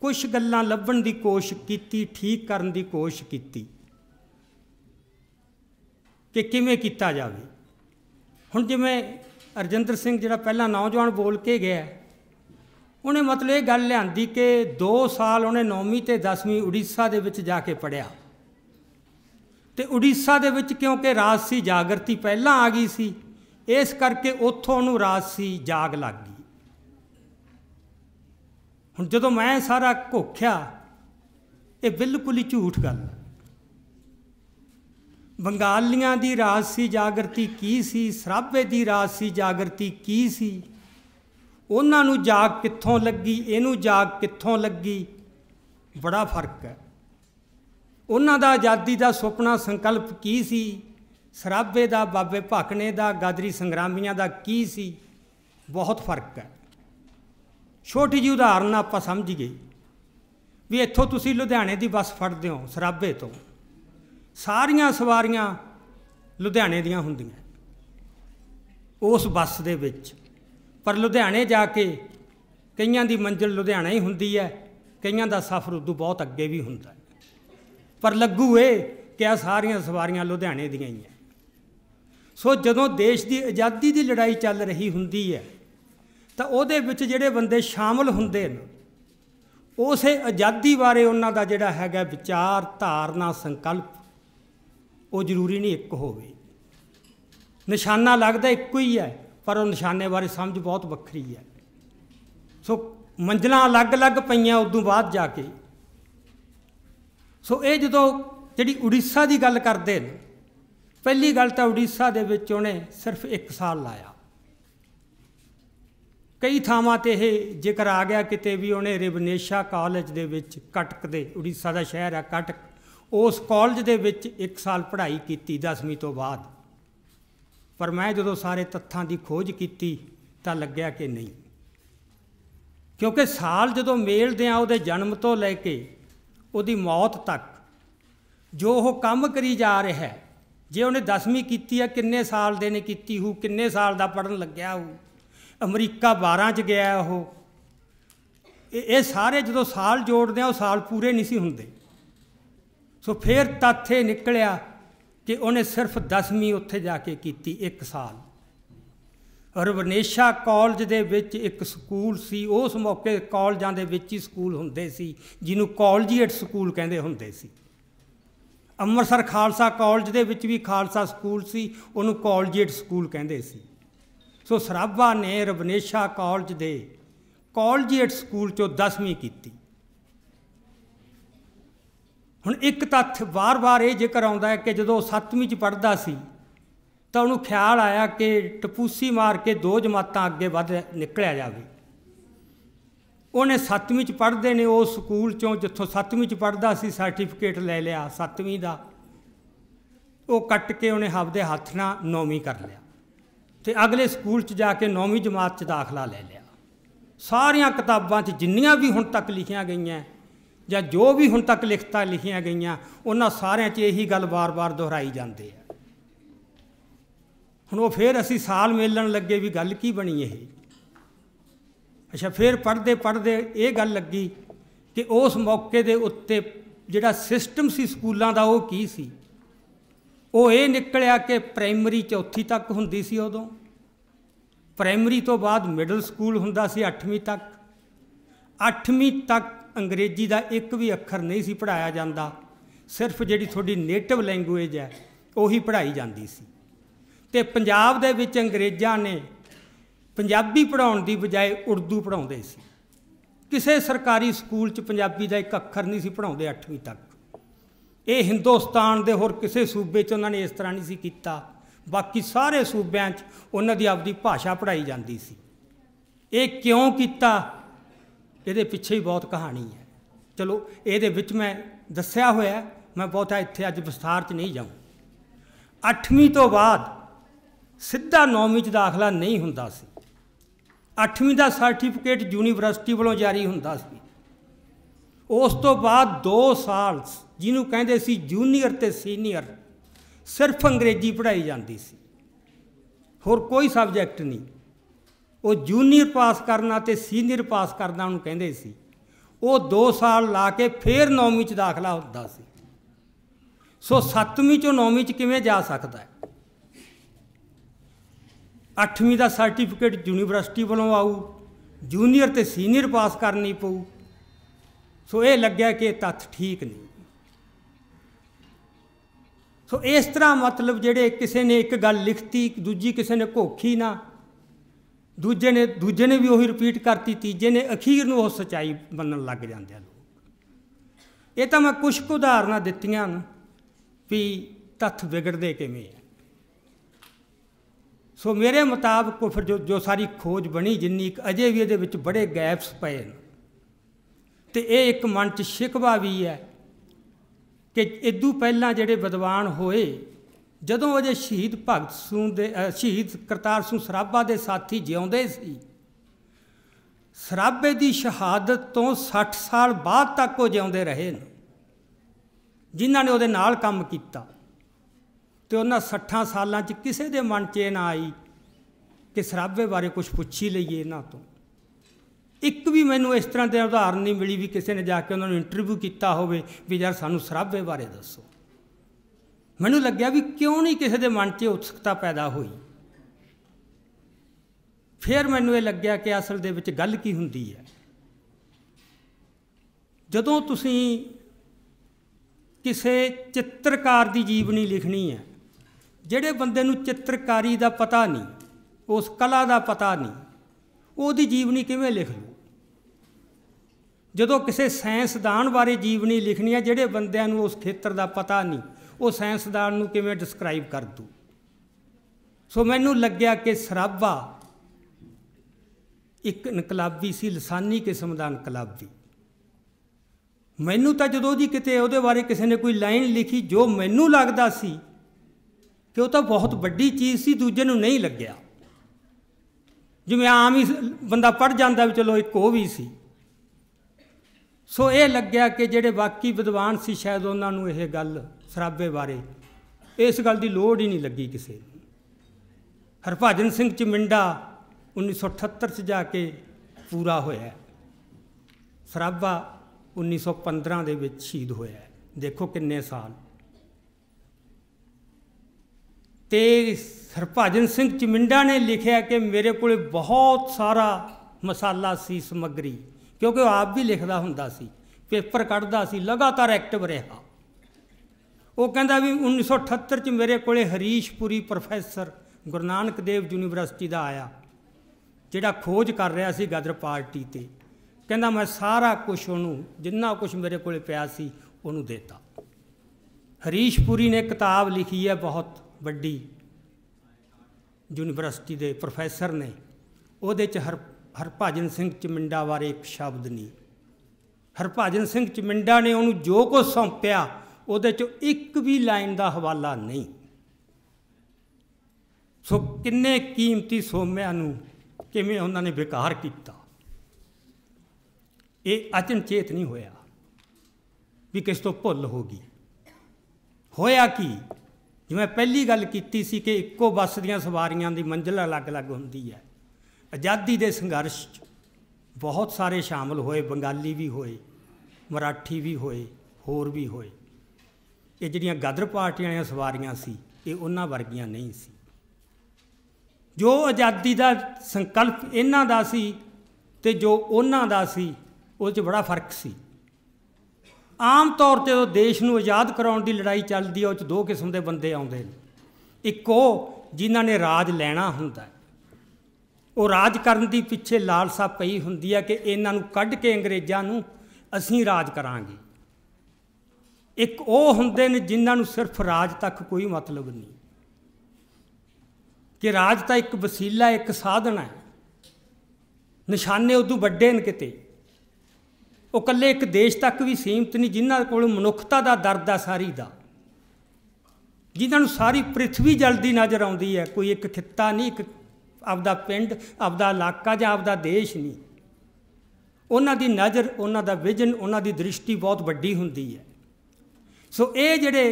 ਕੁਝ ਗੱਲਾਂ ਲੱਭਣ ਦੀ ਕੋਸ਼ਿਸ਼ ਕੀਤੀ ਠੀਕ ਕਰਨ ਦੀ ਕੋਸ਼ਿਸ਼ ਕੀਤੀ ਕਿ ਕਿਵੇਂ ਕੀਤਾ ਜਾਵੇ ਹੁਣ ਜਿਵੇਂ ਅਰਜਿੰਦਰ ਸਿੰਘ ਜਿਹੜਾ ਪਹਿਲਾ ਨੌਜਵਾਨ ਬੋਲ ਕੇ ਗਿਆ ਉਹਨੇ ਮਤਲਬ ਇਹ ਗੱਲ ਲਿਆਂਦੀ ਕਿ 2 ਸਾਲ ਉਹਨੇ 9ਵੀਂ ਤੇ 10ਵੀਂ ਉੜੀਸਾ ਦੇ ਵਿੱਚ ਜਾ ਕੇ ਪੜਿਆ ਤੇ ਉੜੀਸਾ ਦੇ ਵਿੱਚ ਕਿਉਂਕਿ ਰਾਜਸੀ ਜਾਗਰਤੀ ਪਹਿਲਾਂ ਆ ਗਈ ਸੀ ਇਸ ਕਰਕੇ ਉੱਥੋਂ ਨੂੰ ਰਾਜਸੀ ਜਾਗ ਲੱਗ ਗਈ ਹੁਣ ਜਦੋਂ ਮੈਂ ਸਾਰਾ ਘੋਖਿਆ ਇਹ ਬਿਲਕੁਲ ਹੀ ਝੂਠ ਗੱਲ ਬੰਗਾਲੀਆਂ ਦੀ ਰਾਜਸੀ ਜਾਗਰਤੀ ਕੀ ਸੀ ਸਰਾਬੇ ਦੀ ਰਾਜਸੀ ਜਾਗਰਤੀ ਕੀ ਸੀ ਉਹਨਾਂ ਨੂੰ ਜਾਗ ਕਿੱਥੋਂ ਲੱਗੀ ਇਹਨੂੰ ਜਾਗ ਕਿੱਥੋਂ ਲੱਗੀ ਬੜਾ ਫਰਕ ਹੈ ਉਹਨਾਂ ਦਾ ਆਜ਼ਾਦੀ ਦਾ ਸੁਪਨਾ ਸੰਕਲਪ ਕੀ ਸੀ ਸਰਾਬੇ ਦਾ ਬਾਬੇ ਭਾਕਨੇ ਦਾ ਗਾਦਰੀ ਸੰਗਰਾਮੀਆਂ ਦਾ ਕੀ ਸੀ ਬਹੁਤ ਫਰਕ ਹੈ ਛੋਟੀ ਜਿਹੀ ਉਦਾਹਰਨ ਆਪਾਂ ਸਮਝ ਗਏ ਵੀ ਇੱਥੋਂ ਤੁਸੀਂ ਲੁਧਿਆਣੇ ਦੀ ਬੱਸ ਫੜਦੇ ਹੋ ਸਰਾਬੇ ਤੋਂ ਸਾਰੀਆਂ ਸਵਾਰੀਆਂ ਲੁਧਿਆਣੇ ਦੀਆਂ ਹੁੰਦੀਆਂ ਉਸ ਬੱਸ ਦੇ ਵਿੱਚ ਪਰ ਲੁਧਿਆਣੇ ਜਾ ਕੇ ਕਈਆਂ ਦੀ ਮੰਜ਼ਿਲ ਲੁਧਿਆਣਾ ਹੀ ਹੁੰਦੀ ਹੈ ਕਈਆਂ ਦਾ ਸਫ਼ਰ ਉਦੋਂ ਬਹੁਤ ਅੱਗੇ ਵੀ ਹੁੰਦਾ ਪਰ ਲੱਗੂ ਏ ਕਿ ਆ ਸਾਰੀਆਂ ਸਵਾਰੀਆਂ ਲੁਧਿਆਣੇ ਦੀਆਂ ਹੀ ਐ ਸੋ ਜਦੋਂ ਦੇਸ਼ ਦੀ ਆਜ਼ਾਦੀ ਦੀ ਲੜਾਈ ਚੱਲ ਰਹੀ ਹੁੰਦੀ ਹੈ ਤਾਂ ਉਹਦੇ ਵਿੱਚ ਜਿਹੜੇ ਬੰਦੇ ਸ਼ਾਮਲ ਹੁੰਦੇ ਨੇ ਉਸੇ ਆਜ਼ਾਦੀ ਬਾਰੇ ਉਹਨਾਂ ਦਾ ਜਿਹੜਾ ਹੈਗਾ ਵਿਚਾਰ ਧਾਰਨਾ ਸੰਕਲਪ ਉਹ ਜ਼ਰੂਰੀ ਨਹੀਂ ਇੱਕ ਹੋਵੇ ਨਿਸ਼ਾਨਾ ਲੱਗਦਾ ਇੱਕੋ ਹੀ ਹੈ ਪਰ ਉਹ ਨਿਸ਼ਾਨੇ ਬਾਰੇ ਸਮਝ ਬਹੁਤ ਵੱਖਰੀ ਹੈ ਸੋ ਮੰਜ਼ਲਾਂ ਅਲੱਗ-ਅਲੱਗ ਪਈਆਂ ਉਦੋਂ ਬਾਅਦ ਜਾ ਕੇ ਸੋ ਇਹ ਜਦੋਂ ਜਿਹੜੀ ਉੜੀਸਾ ਦੀ ਗੱਲ ਕਰਦੇ ਨੇ ਪਹਿਲੀ ਗੱਲ ਤਾਂ ਉੜੀਸਾ ਦੇ ਵਿੱਚ ਉਹਨੇ ਸਿਰਫ 1 ਸਾਲ ਲਾਇਆ ਕਈ ਥਾਵਾਂ ਤੇ ਇਹ ਜ਼ਿਕਰ ਆ ਗਿਆ ਕਿਤੇ ਵੀ ਉਹਨੇ ਰਿਵਨੇਸ਼ਾ ਕਾਲਜ ਦੇ ਵਿੱਚ ਕਟਕ ਦੇ ਉੜੀਸਾ ਦਾ ਸ਼ਹਿਰ ਆ ਕਟਕ ਉਸ ਕਾਲਜ ਦੇ ਵਿੱਚ 1 ਸਾਲ ਪੜ੍ਹਾਈ ਕੀਤੀ 10ਵੀਂ ਤੋਂ ਬਾਅਦ ਪਰ ਮੈਂ ਜਦੋਂ ਸਾਰੇ ਤੱਥਾਂ ਦੀ ਖੋਜ ਕੀਤੀ ਤਾਂ ਲੱਗਿਆ ਕਿ ਨਹੀਂ ਕਿਉਂਕਿ ਸਾਲ ਜਦੋਂ ਮੇਲਦੇ ਆ ਉਹਦੇ ਜਨਮ ਤੋਂ ਲੈ ਕੇ ਉਹਦੀ ਮੌਤ ਤੱਕ ਜੋ ਉਹ ਕੰਮ ਕਰੀ ਜਾ ਰਿਹਾ ਹੈ ਜੇ ਉਹਨੇ 10ਵੀਂ ਕੀਤੀ ਆ ਕਿੰਨੇ ਸਾਲ ਦੇ ਨੇ ਕੀਤੀ ਹੋ ਕਿੰਨੇ ਸਾਲ ਦਾ ਪੜਨ ਲੱਗਿਆ ਹੋ ਅਮਰੀਕਾ 12 ਚ ਗਿਆ ਉਹ ਇਹ ਸਾਰੇ ਜਦੋਂ ਸਾਲ ਜੋੜਦੇ ਆ ਉਹ ਸਾਲ ਪੂਰੇ ਨਹੀਂ ਸੀ ਹੁੰਦੇ ਸੋ ਫਿਰ ਤੱਥੇ ਨਿਕਲਿਆ ਕਿ ਉਹਨੇ ਸਿਰਫ 10ਵੀਂ ਉੱਥੇ ਜਾ ਕੇ ਕੀਤੀ 1 ਸਾਲ ਰਵਨੇਸ਼ਾ ਕਾਲਜ ਦੇ ਵਿੱਚ ਇੱਕ ਸਕੂਲ ਸੀ ਉਸ ਮੌਕੇ ਕਾਲਜਾਂ ਦੇ ਵਿੱਚ ਹੀ ਸਕੂਲ ਹੁੰਦੇ ਸੀ ਜਿਹਨੂੰ ਕਾਲਜੀਏਟ ਸਕੂਲ ਕਹਿੰਦੇ ਹੁੰਦੇ ਸੀ ਅੰਮ੍ਰਿਤਸਰ ਖਾਲਸਾ ਕਾਲਜ ਦੇ ਵਿੱਚ ਵੀ ਖਾਲਸਾ ਸਕੂਲ ਸੀ ਉਹਨੂੰ ਕਾਲਜੀਏਟ ਸਕੂਲ ਕਹਿੰਦੇ ਸੀ ਸੋ ਸਰਾਭਾ ਨੇ ਰਵਨੇਸ਼ਾ ਕਾਲਜ ਦੇ ਕਾਲਜੀਏਟ ਸਕੂਲ ਚੋਂ 10ਵੀਂ ਕੀਤੀ ਹੁਣ ਇੱਕ ਤੱਥ ਵਾਰ-ਵਾਰ ਇਹ ਜ਼ਿਕਰ ਆਉਂਦਾ ਹੈ ਕਿ ਜਦੋਂ 7ਵੀਂ ਚ ਪੜ੍ਹਦਾ ਸੀ ਤਾਂ ਉਹਨੂੰ ਖਿਆਲ ਆਇਆ ਕਿ ਟਪੂਸੀ ਮਾਰ ਕੇ ਦੋ ਜਮਾਤਾਂ ਅੱਗੇ ਵੱਧ ਨਿਕਲਿਆ ਜਾਵੇ ਉਹਨੇ 7ਵੀਂ ਚ ਪੜ੍ਹਦੇ ਨੇ ਉਹ ਸਕੂਲ ਚੋਂ ਜਿੱਥੋਂ 7ਵੀਂ ਚ ਪੜ੍ਹਦਾ ਸੀ ਸਰਟੀਫਿਕੇਟ ਲੈ ਲਿਆ 7ਵੀਂ ਦਾ ਉਹ ਕੱਟ ਕੇ ਉਹਨੇ ਆਪਦੇ ਹੱਥ ਨਾਲ 9ਵੀਂ ਕਰ ਲਿਆ ਤੇ ਅਗਲੇ ਸਕੂਲ ਚ ਜਾ ਕੇ 9ਵੀਂ ਜਮਾਤ ਚ ਦਾਖਲਾ ਲੈ ਲਿਆ ਸਾਰੀਆਂ ਕਿਤਾਬਾਂ ਚ ਜਿੰਨੀਆਂ ਵੀ ਹੁਣ ਤੱਕ ਲਿਖੀਆਂ ਗਈਆਂ ਜਾਂ ਜੋ ਵੀ ਹੁਣ ਤੱਕ ਲਿਖਤਾ ਲਿਖੀਆਂ ਗਈਆਂ ਉਹਨਾਂ ਸਾਰਿਆਂ 'ਚ ਇਹੀ ਗੱਲ ਵਾਰ-ਵਾਰ ਦੁਹਰਾਈ ਜਾਂਦੀ ਹੈ ਹੁਣ ਉਹ ਫੇਰ ਅਸੀਂ ਸਾਲ ਮੇਲਣ ਲੱਗੇ ਵੀ ਗੱਲ ਕੀ ਬਣੀ ਇਹ ਅੱਛਾ ਫੇਰ ਪੜਦੇ ਪੜਦੇ ਇਹ ਗੱਲ ਲੱਗੀ ਕਿ ਉਸ ਮੌਕੇ ਦੇ ਉੱਤੇ ਜਿਹੜਾ ਸਿਸਟਮ ਸੀ ਸਕੂਲਾਂ ਦਾ ਉਹ ਕੀ ਸੀ ਉਹ ਇਹ ਨਿਕਲਿਆ ਕਿ ਪ੍ਰਾਇਮਰੀ ਚੌਥੀ ਤੱਕ ਹੁੰਦੀ ਸੀ ਉਦੋਂ ਪ੍ਰਾਇਮਰੀ ਤੋਂ ਬਾਅਦ ਮਿਡਲ ਸਕੂਲ ਹੁੰਦਾ ਸੀ 8ਵੀਂ ਤੱਕ 8ਵੀਂ ਤੱਕ ਅੰਗਰੇਜ਼ੀ ਦਾ ਇੱਕ ਵੀ ਅੱਖਰ ਨਹੀਂ ਸੀ ਪੜਾਇਆ ਜਾਂਦਾ ਸਿਰਫ ਜਿਹੜੀ ਤੁਹਾਡੀ ਨੇਟਿਵ ਲੈਂਗੁਏਜ ਹੈ ਉਹੀ ਪੜਾਈ ਜਾਂਦੀ ਸੀ ਤੇ ਪੰਜਾਬ ਦੇ ਵਿੱਚ ਅੰਗਰੇਜ਼ਾਂ ਨੇ ਪੰਜਾਬੀ ਪੜਾਉਣ ਦੀ ਬਜਾਏ ਉਰਦੂ ਪੜਾਉਂਦੇ ਸੀ ਕਿਸੇ ਸਰਕਾਰੀ ਸਕੂਲ 'ਚ ਪੰਜਾਬੀ ਦਾ ਇੱਕ ਅੱਖਰ ਨਹੀਂ ਸੀ ਪੜਾਉਂਦੇ 8ਵੀਂ ਤੱਕ ਇਹ ਹਿੰਦੁਸਤਾਨ ਦੇ ਹੋਰ ਕਿਸੇ ਸੂਬੇ 'ਚ ਉਹਨਾਂ ਨੇ ਇਸ ਤਰ੍ਹਾਂ ਨਹੀਂ ਸੀ ਕੀਤਾ ਬਾਕੀ ਸਾਰੇ ਸੂਬਿਆਂ 'ਚ ਉਹਨਾਂ ਦੀ ਆਪਦੀ ਭਾਸ਼ਾ ਪੜਾਈ ਜਾਂਦੀ ਸੀ ਇਹ ਕਿਉਂ ਕੀਤਾ ਇਹਦੇ ਪਿੱਛੇ ਹੀ ਬਹੁਤ ਕਹਾਣੀ ਹੈ ਚਲੋ ਇਹਦੇ ਵਿੱਚ ਮੈਂ ਦੱਸਿਆ ਹੋਇਆ ਮੈਂ ਬਹੁਤਾ ਇੱਥੇ ਅੱਜ ਵਿਸਥਾਰ 'ਚ ਨਹੀਂ ਜਾਉਂ 8ਵੀਂ ਤੋਂ ਬਾਅਦ ਸਿੱਧਾ 9ਵੀਂ ਚ ਦਾਖਲਾ ਨਹੀਂ ਹੁੰਦਾ ਸੀ 8ਵੀਂ ਦਾ ਸਰਟੀਫਿਕੇਟ ਯੂਨੀਵਰਸਿਟੀ ਵੱਲੋਂ ਜਾਰੀ ਹੁੰਦਾ ਸੀ ਉਸ ਤੋਂ ਬਾਅਦ 2 ਸਾਲ ਜਿਹਨੂੰ ਕਹਿੰਦੇ ਸੀ ਜੂਨੀਅਰ ਤੇ ਸੀਨੀਅਰ ਸਿਰਫ ਅੰਗਰੇਜ਼ੀ ਪੜ੍ਹਾਈ ਜਾਂਦੀ ਸੀ ਹੋਰ ਕੋਈ ਸਬਜੈਕਟ ਨਹੀਂ ਉਹ ਜੂਨੀਅਰ ਪਾਸ ਕਰਨਾ ਤੇ ਸੀਨੀਅਰ ਪਾਸ ਕਰਨਾ ਉਹਨੂੰ ਕਹਿੰਦੇ ਸੀ ਉਹ 2 ਸਾਲ ਲਾ ਕੇ ਫੇਰ 9ਵੀਂ ਚ ਦਾਖਲਾ ਹੁੰਦਾ ਸੀ ਸੋ 7ਵੀਂ ਚੋਂ 9ਵੀਂ ਚ ਕਿਵੇਂ ਜਾ ਸਕਦਾ ਹੈ 8ਵੀਂ ਦਾ ਸਰਟੀਫਿਕੇਟ ਯੂਨੀਵਰਸਿਟੀ ਵੱਲੋਂ ਆਊ ਜੂਨੀਅਰ ਤੇ ਸੀਨੀਅਰ ਪਾਸ ਕਰਨੀ ਪਊ ਸੋ ਇਹ ਲੱਗਿਆ ਕਿ ਤੱਥ ਠੀਕ ਨਹੀਂ ਸੋ ਇਸ ਤਰ੍ਹਾਂ ਮਤਲਬ ਜਿਹੜੇ ਕਿਸੇ ਨੇ ਇੱਕ ਗੱਲ ਲਿਖਤੀ ਦੂਜੀ ਕਿਸੇ ਨੇ ਘੋਖੀ ਨਾ ਦੂਜੇ ਨੇ ਦੂਜੇ ਨੇ ਵੀ ਉਹੀ ਰਿਪੀਟ ਕਰਤੀ ਤੀਜੇ ਨੇ ਅਖੀਰ ਨੂੰ ਉਹ ਸਚਾਈ ਮੰਨਣ ਲੱਗ ਜਾਂਦੇ ਆ ਲੋਕ ਇਹ ਤਾਂ ਮੈਂ ਕੁਝ ਕੁ ਉਦਾਹਰਨਾਂ ਦਿੱਤੀਆਂ ਨੇ ਵੀ ਤੱਥ ਵਿਗੜਦੇ ਕਿਵੇਂ ਸੋ ਮੇਰੇ ਮੁਤਾਬਕ ਉਹ ਫਿਰ ਜੋ ਜੋ ਸਾਰੀ ਖੋਜ ਬਣੀ ਜਿੰਨੀ ਇੱਕ ਅਜੇ ਵੀ ਇਹਦੇ ਵਿੱਚ ਬੜੇ ਗੈਪਸ ਪਏ ਨੇ ਤੇ ਇਹ ਇੱਕ ਮਨ 'ਚ ਸ਼ਿਕਵਾ ਵੀ ਹੈ ਕਿ ਇਦੋਂ ਪਹਿਲਾਂ ਜਿਹੜੇ ਵਿਦਵਾਨ ਹੋਏ ਜਦੋਂ ਅਜੇ ਸ਼ਹੀਦ ਭਗਤ ਸਿੰਘ ਦੇ ਸ਼ਹੀਦ ਕਰਤਾਰ ਸਿੰਘ ਸਰਾਭਾ ਦੇ ਸਾਥੀ ਜਿਉਂਦੇ ਸੀ ਸਰਾਭੇ ਦੀ ਸ਼ਹਾਦਤ ਤੋਂ 60 ਸਾਲ ਬਾਅਦ ਤੱਕ ਉਹ ਜਿਉਂਦੇ ਰਹੇ ਜਿਨ੍ਹਾਂ ਨੇ ਉਹਦੇ ਨਾਲ ਕੰਮ ਕੀਤਾ ਤੇ ਉਹਨਾਂ 60 ਸਾਲਾਂ 'ਚ ਕਿਸੇ ਦੇ ਮਨ 'ਚ ਇਹ ਨਾ ਆਈ ਕਿ ਸਰਾਬੇ ਬਾਰੇ ਕੁਝ ਪੁੱਛੀ ਲਈਏ ਇਹਨਾਂ ਤੋਂ ਇੱਕ ਵੀ ਮੈਨੂੰ ਇਸ ਤਰ੍ਹਾਂ ਦੇ ਉਦਾਹਰਨ ਨਹੀਂ ਮਿਲੀ ਵੀ ਕਿਸੇ ਨੇ ਜਾ ਕੇ ਉਹਨਾਂ ਨੂੰ ਇੰਟਰਵਿਊ ਕੀਤਾ ਹੋਵੇ ਵੀ ਯਾਰ ਸਾਨੂੰ ਸਰਾਬੇ ਬਾਰੇ ਦੱਸੋ ਮੈਨੂੰ ਲੱਗਿਆ ਵੀ ਕਿਉਂ ਨਹੀਂ ਕਿਸੇ ਦੇ ਮਨ 'ਚ ਉਤਸੁਕਤਾ ਪੈਦਾ ਹੋਈ ਫਿਰ ਮੈਨੂੰ ਇਹ ਲੱਗਿਆ ਕਿ ਅਸਲ ਦੇ ਵਿੱਚ ਗੱਲ ਕੀ ਹੁੰਦੀ ਹੈ ਜਦੋਂ ਤੁਸੀਂ ਕਿਸੇ ਚਿੱਤਰਕਾਰ ਦੀ ਜੀਵਨੀ ਲਿਖਣੀ ਹੈ ਜਿਹੜੇ ਬੰਦੇ ਨੂੰ ਚਿੱਤਰਕਾਰੀ ਦਾ ਪਤਾ ਨਹੀਂ ਉਸ ਕਲਾ ਦਾ ਪਤਾ ਨਹੀਂ ਉਹਦੀ ਜੀਵਨੀ ਕਿਵੇਂ ਲਿਖ ਲੂ ਜਦੋਂ ਕਿਸੇ ਸਾਇੰਸਦਾਨ ਬਾਰੇ ਜੀਵਨੀ ਲਿਖਣੀ ਹੈ ਜਿਹੜੇ ਬੰਦਿਆਂ ਨੂੰ ਉਸ ਖੇਤਰ ਦਾ ਪਤਾ ਨਹੀਂ ਉਹ ਸਾਇੰਸਦਾਨ ਨੂੰ ਕਿਵੇਂ ਡਿਸਕ੍ਰਾਈਬ ਕਰ ਦੂ ਸੋ ਮੈਨੂੰ ਲੱਗਿਆ ਕਿ ਸਰਾਬਾ ਇੱਕ ਇਨਕਲਾਬੀ ਸੀ ਲਸਾਨੀ ਕਿਸਮ ਦਾ ਇਨਕਲਾਬੀ ਮੈਨੂੰ ਤਾਂ ਜਦੋਂ ਦੀ ਕਿਤੇ ਉਹਦੇ ਬਾਰੇ ਕਿਸੇ ਨੇ ਕੋਈ ਲਾਈਨ ਲਿਖੀ ਜੋ ਮੈਨੂੰ ਲੱਗਦਾ ਸੀ ਕਿ ਉਹ ਤਾਂ ਬਹੁਤ ਵੱਡੀ ਚੀਜ਼ ਸੀ ਦੂਜੇ ਨੂੰ ਨਹੀਂ ਲੱਗਿਆ ਜਿਵੇਂ ਆਮ ਹੀ ਬੰਦਾ ਪੜ ਜਾਂਦਾ ਵੀ ਚਲੋ ਇੱਕ ਉਹ ਵੀ ਸੀ ਸੋ ਇਹ ਲੱਗਿਆ ਕਿ ਜਿਹੜੇ ਬਾਕੀ ਵਿਦਵਾਨ ਸੀ ਸ਼ਾਇਦ ਉਹਨਾਂ ਨੂੰ ਇਹ ਗੱਲ ਸਰਾਬੇ ਬਾਰੇ ਇਸ ਗੱਲ ਦੀ ਲੋੜ ਹੀ ਨਹੀਂ ਲੱਗੀ ਕਿਸੇ ਹਰਭਜਨ ਸਿੰਘ ਚਮਿੰਡਾ 1978 ਚ ਜਾ ਕੇ ਪੂਰਾ ਹੋਇਆ ਸਰਾਬਾ 1915 ਦੇ ਵਿੱਚ ਸ਼ਹੀਦ ਹੋਇਆ ਦੇਖੋ ਕਿੰਨੇ ਸਾਲ ਤੇ ਸਰਭਾਜਨ ਸਿੰਘ ਚਮਿੰਡਾ ਨੇ ਲਿਖਿਆ ਕਿ ਮੇਰੇ ਕੋਲੇ ਬਹੁਤ ਸਾਰਾ ਮਸਾਲਾ ਸੀ ਸਮਗਰੀ ਕਿਉਂਕਿ ਉਹ ਆਪ ਵੀ ਲਿਖਦਾ ਹੁੰਦਾ ਸੀ ਪੇਪਰ ਕੱਢਦਾ ਸੀ ਲਗਾਤਾਰ ਐਕਟਿਵ ਰਿਹਾ ਉਹ ਕਹਿੰਦਾ ਵੀ 1978 ਚ ਮੇਰੇ ਕੋਲੇ ਹਰੀਸ਼ਪੁਰੀ ਪ੍ਰੋਫੈਸਰ ਗੁਰਨਾਨਕ ਦੇਵ ਯੂਨੀਵਰਸਿਟੀ ਦਾ ਆਇਆ ਜਿਹੜਾ ਖੋਜ ਕਰ ਰਿਹਾ ਸੀ ਗਦਰ ਪਾਰਟੀ ਤੇ ਕਹਿੰਦਾ ਮੈਂ ਸਾਰਾ ਕੁਝ ਉਹਨੂੰ ਜਿੰਨਾ ਕੁਝ ਮੇਰੇ ਕੋਲੇ ਪਿਆ ਸੀ ਉਹਨੂੰ ਦਿੱਤਾ ਹਰੀਸ਼ਪੁਰੀ ਨੇ ਕਿਤਾਬ ਲਿਖੀ ਹੈ ਬਹੁਤ ਵੱਡੀ ਯੂਨੀਵਰਸਿਟੀ ਦੇ ਪ੍ਰੋਫੈਸਰ ਨੇ ਉਹਦੇ ਚ ਹਰ ਹਰਭਜਨ ਸਿੰਘ ਚਮਿੰਡਾ ਬਾਰੇ ਇੱਕ ਸ਼ਬਦ ਨਹੀਂ ਹਰਭਜਨ ਸਿੰਘ ਚਮਿੰਡਾ ਨੇ ਉਹਨੂੰ ਜੋ ਕੁਝ ਸੌਂਪਿਆ ਉਹਦੇ ਚ ਇੱਕ ਵੀ ਲਾਈਨ ਦਾ ਹਵਾਲਾ ਨਹੀਂ ਸੋ ਕਿੰਨੇ ਕੀਮਤੀ ਸੋਮਿਆਂ ਨੂੰ ਕਿਵੇਂ ਉਹਨਾਂ ਨੇ ਵਿਕਾਰ ਕੀਤਾ ਇਹ ਅਚਨਚੇਤ ਨਹੀਂ ਹੋਇਆ ਵੀ ਕਿਸ ਤੋਂ ਭੁੱਲ ਹੋ ਗਈ ਹੋਇਆ ਕੀ ਜਿਵੇਂ ਪਹਿਲੀ ਗੱਲ ਕੀਤੀ ਸੀ ਕਿ ਇੱਕੋ ਬੱਸ ਦੀਆਂ ਸਵਾਰੀਆਂ ਦੀ ਮੰਜਲ ਅਲੱਗ ਅਲੱਗ-ਅਲੱਗ ਹੁੰਦੀ ਹੈ ਆਜ਼ਾਦੀ ਦੇ ਸੰਘਰਸ਼ 'ਚ ਬਹੁਤ ਸਾਰੇ ਸ਼ਾਮਲ ਹੋਏ ਬੰਗਾਲੀ ਵੀ ਹੋਏ ਮਰਾਠੀ ਵੀ ਹੋਏ ਹੋਰ ਵੀ ਹੋਏ ਇਹ ਜਿਹੜੀਆਂ ਗਦਰ ਪਾਰਟੀ ਵਾਲੀਆਂ ਸਵਾਰੀਆਂ ਸੀ ਇਹ ਉਹਨਾਂ ਵਰਗੀਆਂ ਨਹੀਂ ਸੀ ਜੋ ਆਜ਼ਾਦੀ ਦਾ ਸੰਕਲਪ ਇਹਨਾਂ ਦਾ ਸੀ ਤੇ ਜੋ ਉਹਨਾਂ ਦਾ ਸੀ ਉਹ 'ਚ ਬੜਾ ਫਰਕ ਸੀ ਆਮ ਤੌਰ ਤੇ ਉਹ ਦੇਸ਼ ਨੂੰ ਆਜ਼ਾਦ ਕਰਾਉਣ ਦੀ ਲੜਾਈ ਚੱਲਦੀ ਹੈ ਉਹ ਚ ਦੋ ਕਿਸਮ ਦੇ ਬੰਦੇ ਆਉਂਦੇ ਨੇ ਇੱਕ ਉਹ ਜਿਨ੍ਹਾਂ ਨੇ ਰਾਜ ਲੈਣਾ ਹੁੰਦਾ ਉਹ ਰਾਜ ਕਰਨ ਦੀ ਪਿੱਛੇ ਲਾਲਸਾ ਪਈ ਹੁੰਦੀ ਹੈ ਕਿ ਇਹਨਾਂ ਨੂੰ ਕੱਢ ਕੇ ਅੰਗਰੇਜ਼ਾਂ ਨੂੰ ਅਸੀਂ ਰਾਜ ਕਰਾਂਗੇ ਇੱਕ ਉਹ ਹੁੰਦੇ ਨੇ ਜਿਨ੍ਹਾਂ ਨੂੰ ਸਿਰਫ ਰਾਜ ਤੱਕ ਕੋਈ ਮਤਲਬ ਨਹੀਂ ਕਿ ਰਾਜ ਤਾਂ ਇੱਕ ਵਸੀਲਾ ਇੱਕ ਸਾਧਨ ਹੈ ਨਿਸ਼ਾਨੇ ਉਦੋਂ ਵੱਡੇ ਨੇ ਕਿਤੇ ਉਹ ਇਕੱਲੇ ਇੱਕ ਦੇਸ਼ ਤੱਕ ਵੀ ਸੀਮਤ ਨਹੀਂ ਜਿਨ੍ਹਾਂ ਕੋਲ ਮਨੁੱਖਤਾ ਦਾ ਦਰਦ ਆ ਸਾਰੀ ਦਾ ਜਿਨ੍ਹਾਂ ਨੂੰ ਸਾਰੀ ਪ੍ਰithvi ਜਲਦੀ ਨਜ਼ਰ ਆਉਂਦੀ ਹੈ ਕੋਈ ਇੱਕ ਖਿੱਤਾ ਨਹੀਂ ਇੱਕ ਆਪਦਾ ਪਿੰਡ ਆਪਦਾ ਇਲਾਕਾ ਜਾਂ ਆਪਦਾ ਦੇਸ਼ ਨਹੀਂ ਉਹਨਾਂ ਦੀ ਨਜ਼ਰ ਉਹਨਾਂ ਦਾ ਵਿਜ਼ਨ ਉਹਨਾਂ ਦੀ ਦ੍ਰਿਸ਼ਟੀ ਬਹੁਤ ਵੱਡੀ ਹੁੰਦੀ ਹੈ ਸੋ ਇਹ ਜਿਹੜੇ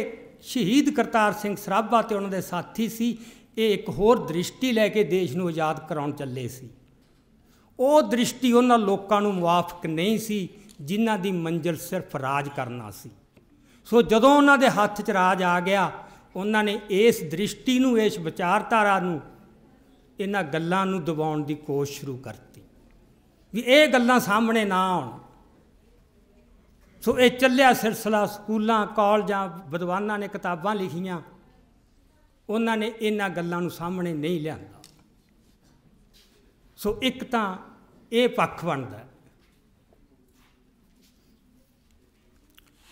ਸ਼ਹੀਦ ਕਰਤਾਰ ਸਿੰਘ ਸਰਾਭਾ ਤੇ ਉਹਨਾਂ ਦੇ ਸਾਥੀ ਸੀ ਇਹ ਇੱਕ ਹੋਰ ਦ੍ਰਿਸ਼ਟੀ ਲੈ ਕੇ ਦੇਸ਼ ਨੂੰ ਆਜ਼ਾਦ ਕਰਾਉਣ ਚੱਲੇ ਸੀ ਉਹ ਦ੍ਰਿਸ਼ਟੀ ਉਹਨਾਂ ਲੋਕਾਂ ਨੂੰ ਮੁਆਫਕ ਨਹੀਂ ਸੀ ਜਿਨ੍ਹਾਂ ਦੀ ਮੰਜ਼ਿਲ ਸਿਰਫ ਰਾਜ ਕਰਨਾ ਸੀ ਸੋ ਜਦੋਂ ਉਹਨਾਂ ਦੇ ਹੱਥ 'ਚ ਰਾਜ ਆ ਗਿਆ ਉਹਨਾਂ ਨੇ ਇਸ ਦ੍ਰਿਸ਼ਟੀ ਨੂੰ ਇਸ ਵਿਚਾਰਧਾਰਾ ਨੂੰ ਇਹਨਾਂ ਗੱਲਾਂ ਨੂੰ ਦਬਾਉਣ ਦੀ ਕੋਸ਼ਿਸ਼ ਸ਼ੁਰੂ ਕਰਤੀ ਵੀ ਇਹ ਗੱਲਾਂ ਸਾਹਮਣੇ ਨਾ ਆਉਣ ਸੋ ਇਹ ਚੱਲਿਆ ਸਿਲਸਿਲਾ ਸਕੂਲਾਂ ਕਾਲਜਾਂ ਵਿਦਵਾਨਾਂ ਨੇ ਕਿਤਾਬਾਂ ਲਿਖੀਆਂ ਉਹਨਾਂ ਨੇ ਇਹਨਾਂ ਗੱਲਾਂ ਨੂੰ ਸਾਹਮਣੇ ਨਹੀਂ ਲਿਆਂਦਾ ਸੋ ਇੱਕ ਤਾਂ ਇਹ ਪੱਖ ਬਣਦਾ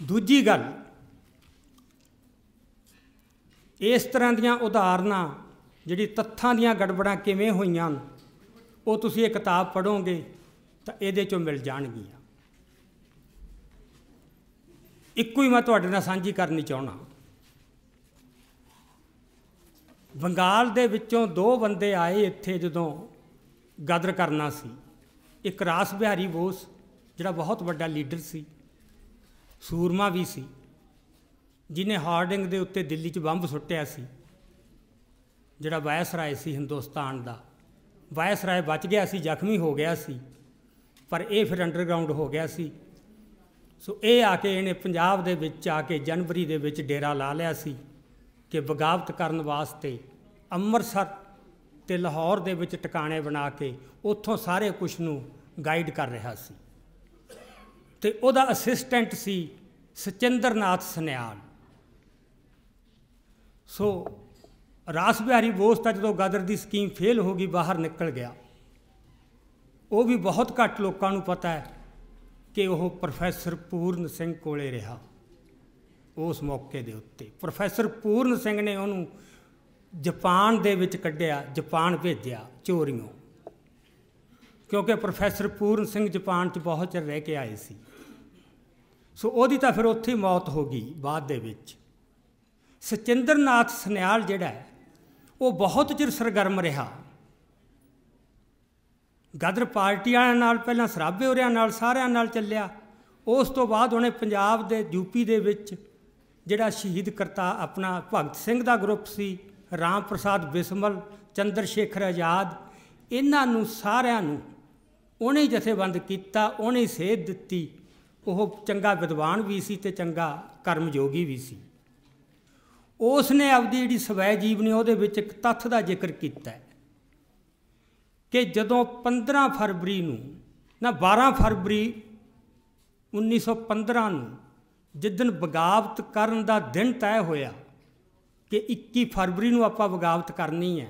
ਦੂਜੀ ਗੱਲ ਇਸ ਤਰ੍ਹਾਂ ਦੀਆਂ ਉਦਾਹਰਨਾਂ ਜਿਹੜੀ ਤੱਥਾਂ ਦੀਆਂ ਗੜਬੜਾਂ ਕਿਵੇਂ ਹੋਈਆਂ ਉਹ ਤੁਸੀਂ ਇਹ ਕਿਤਾਬ ਪੜੋਗੇ ਤਾਂ ਇਹਦੇ ਚੋਂ ਮਿਲ ਜਾਣਗੀਆਂ ਇੱਕੋ ਹੀ ਮੈਂ ਤੁਹਾਡੇ ਨਾਲ ਸਾਂਝੀ ਕਰਨੀ ਚਾਹਣਾ ਬੰਗਾਲ ਦੇ ਵਿੱਚੋਂ ਦੋ ਬੰਦੇ ਆਏ ਇੱਥੇ ਜਦੋਂ ਗਦਰ ਕਰਨਾ ਸੀ ਇੱਕ ਰਾਸ ਬਿਹਾਰੀ ਬੋਸ ਜਿਹੜਾ ਬਹੁਤ ਵੱਡਾ ਲੀਡਰ ਸੀ ਸੂਰਮਾ ਵੀ ਸੀ ਜਿਨੇ ਹਾਰਡਿੰਗ ਦੇ ਉੱਤੇ ਦਿੱਲੀ 'ਚ ਬੰਬ ਸੁੱਟਿਆ ਸੀ ਜਿਹੜਾ ਵਾਇਸ ਰਾਏ ਸੀ ਹਿੰਦੁਸਤਾਨ ਦਾ ਵਾਇਸ ਰਾਏ ਬਚ ਗਿਆ ਸੀ ਜ਼ਖਮੀ ਹੋ ਗਿਆ ਸੀ ਪਰ ਇਹ ਫਿਰ ਅੰਡਰਗਰਾਉਂਡ ਹੋ ਗਿਆ ਸੀ ਸੋ ਇਹ ਆ ਕੇ ਇਹਨੇ ਪੰਜਾਬ ਦੇ ਵਿੱਚ ਆ ਕੇ ਜਨਵਰੀ ਦੇ ਵਿੱਚ ਡੇਰਾ ਲਾ ਲਿਆ ਸੀ ਕਿ ਬਗਾਵਤ ਕਰਨ ਵਾਸਤੇ ਅੰਮ੍ਰਿਤਸਰ ਤੇ ਲਾਹੌਰ ਦੇ ਵਿੱਚ ਟਿਕਾਣੇ ਬਣਾ ਕੇ ਉੱਥੋਂ ਸਾਰੇ ਕੁਝ ਨੂੰ ਗਾਈਡ ਕਰ ਰਿਹਾ ਸੀ ਤੇ ਉਹਦਾ ਅਸਿਸਟੈਂਟ ਸੀ ਸਚਿੰਦਰਨਾਥ ਸਨਿਆਲ ਸੋ ਰਾਸ ਬਿਹਾਰੀ ਬੋਸ ਤਾਂ ਜਦੋਂ ਗਦਰ ਦੀ ਸਕੀਮ ਫੇਲ ਹੋ ਗਈ ਬਾਹਰ ਨਿਕਲ ਗਿਆ ਉਹ ਵੀ ਬਹੁਤ ਘੱਟ ਲੋਕਾਂ ਨੂੰ ਪਤਾ ਹੈ ਕਿ ਉਹ ਪ੍ਰੋਫੈਸਰ ਪੂਰਨ ਸਿੰਘ ਕੋਲੇ ਰਿਹਾ ਉਸ ਮੌਕੇ ਦੇ ਉੱਤੇ ਪ੍ਰੋਫੈਸਰ ਪੂਰਨ ਸਿੰਘ ਨੇ ਉਹਨੂੰ ਜਾਪਾਨ ਦੇ ਵਿੱਚ ਕੱਢਿਆ ਜਾਪਾਨ ਭੇਜਿਆ ਚੋਰੀਆਂ ਕਿਉਂਕਿ ਪ੍ਰੋਫੈਸਰ ਪੂਰਨ ਸਿੰਘ ਜਾਪਾਨ 'ਚ ਬਹੁਤ ਚਿਰ ਰਹਿ ਕੇ ਆਏ ਸੀ ਸੋ ਉਹਦੀ ਤਾਂ ਫਿਰ ਉੱਥੇ ਮੌਤ ਹੋ ਗਈ ਬਾਅਦ ਦੇ ਵਿੱਚ ਸਚਿੰਦਰਨਾਥ ਸਨਿਆਲ ਜਿਹੜਾ ਉਹ ਬਹੁਤ ਚਿਰ ਸਰਗਰਮ ਰਿਹਾ ਗਦਰ ਪਾਰਟੀ ਵਾਲਿਆਂ ਨਾਲ ਪਹਿਲਾਂ ਸਰਾਬੇ ਹੋਰਿਆਂ ਨਾਲ ਸਾਰਿਆਂ ਨਾਲ ਚੱਲਿਆ ਉਸ ਤੋਂ ਬਾਅਦ ਉਹਨੇ ਪੰਜਾਬ ਦੇ ਯੂਪੀ ਦੇ ਵਿੱਚ ਜਿਹੜਾ ਸ਼ਹੀਦ ਕਰਤਾ ਆਪਣਾ ਭਗਤ ਸਿੰਘ ਦਾ ਗਰੁੱਪ ਸੀ ਰਾਮ ਪ੍ਰਸਾਦ ਬਿਸਮਲ ਚੰਦਰ ਸ਼ੇਖਰ ਆਜ਼ਾਦ ਇਹਨਾਂ ਨੂੰ ਸਾਰਿਆਂ ਨੂੰ ਉਹਨੇ ਜਥੇਬੰਦ ਕੀਤਾ ਉਹਨੇ ਸੇਧ ਦਿੱਤੀ ਉਹ ਚੰਗਾ ਵਿਦਵਾਨ ਵੀ ਸੀ ਤੇ ਚੰਗਾ ਕਰਮਯੋਗੀ ਵੀ ਸੀ ਉਸ ਨੇ ਆਪਦੀ ਜਿਹੜੀ ਸਵੈ ਜੀਵਨੀ ਉਹਦੇ ਵਿੱਚ ਇੱਕ ਤੱਥ ਦਾ ਜ਼ਿਕਰ ਕੀਤਾ ਕਿ ਜਦੋਂ 15 ਫਰਵਰੀ ਨੂੰ ਨਾ 12 ਫਰਵਰੀ 1915 ਨੂੰ ਜਿੱਦਨ ਬਗਾਵਤ ਕਰਨ ਦਾ ਦਿਨ ਤੈਅ ਹੋਇਆ ਕਿ 21 ਫਰਵਰੀ ਨੂੰ ਆਪਾਂ ਬਗਾਵਤ ਕਰਨੀ ਹੈ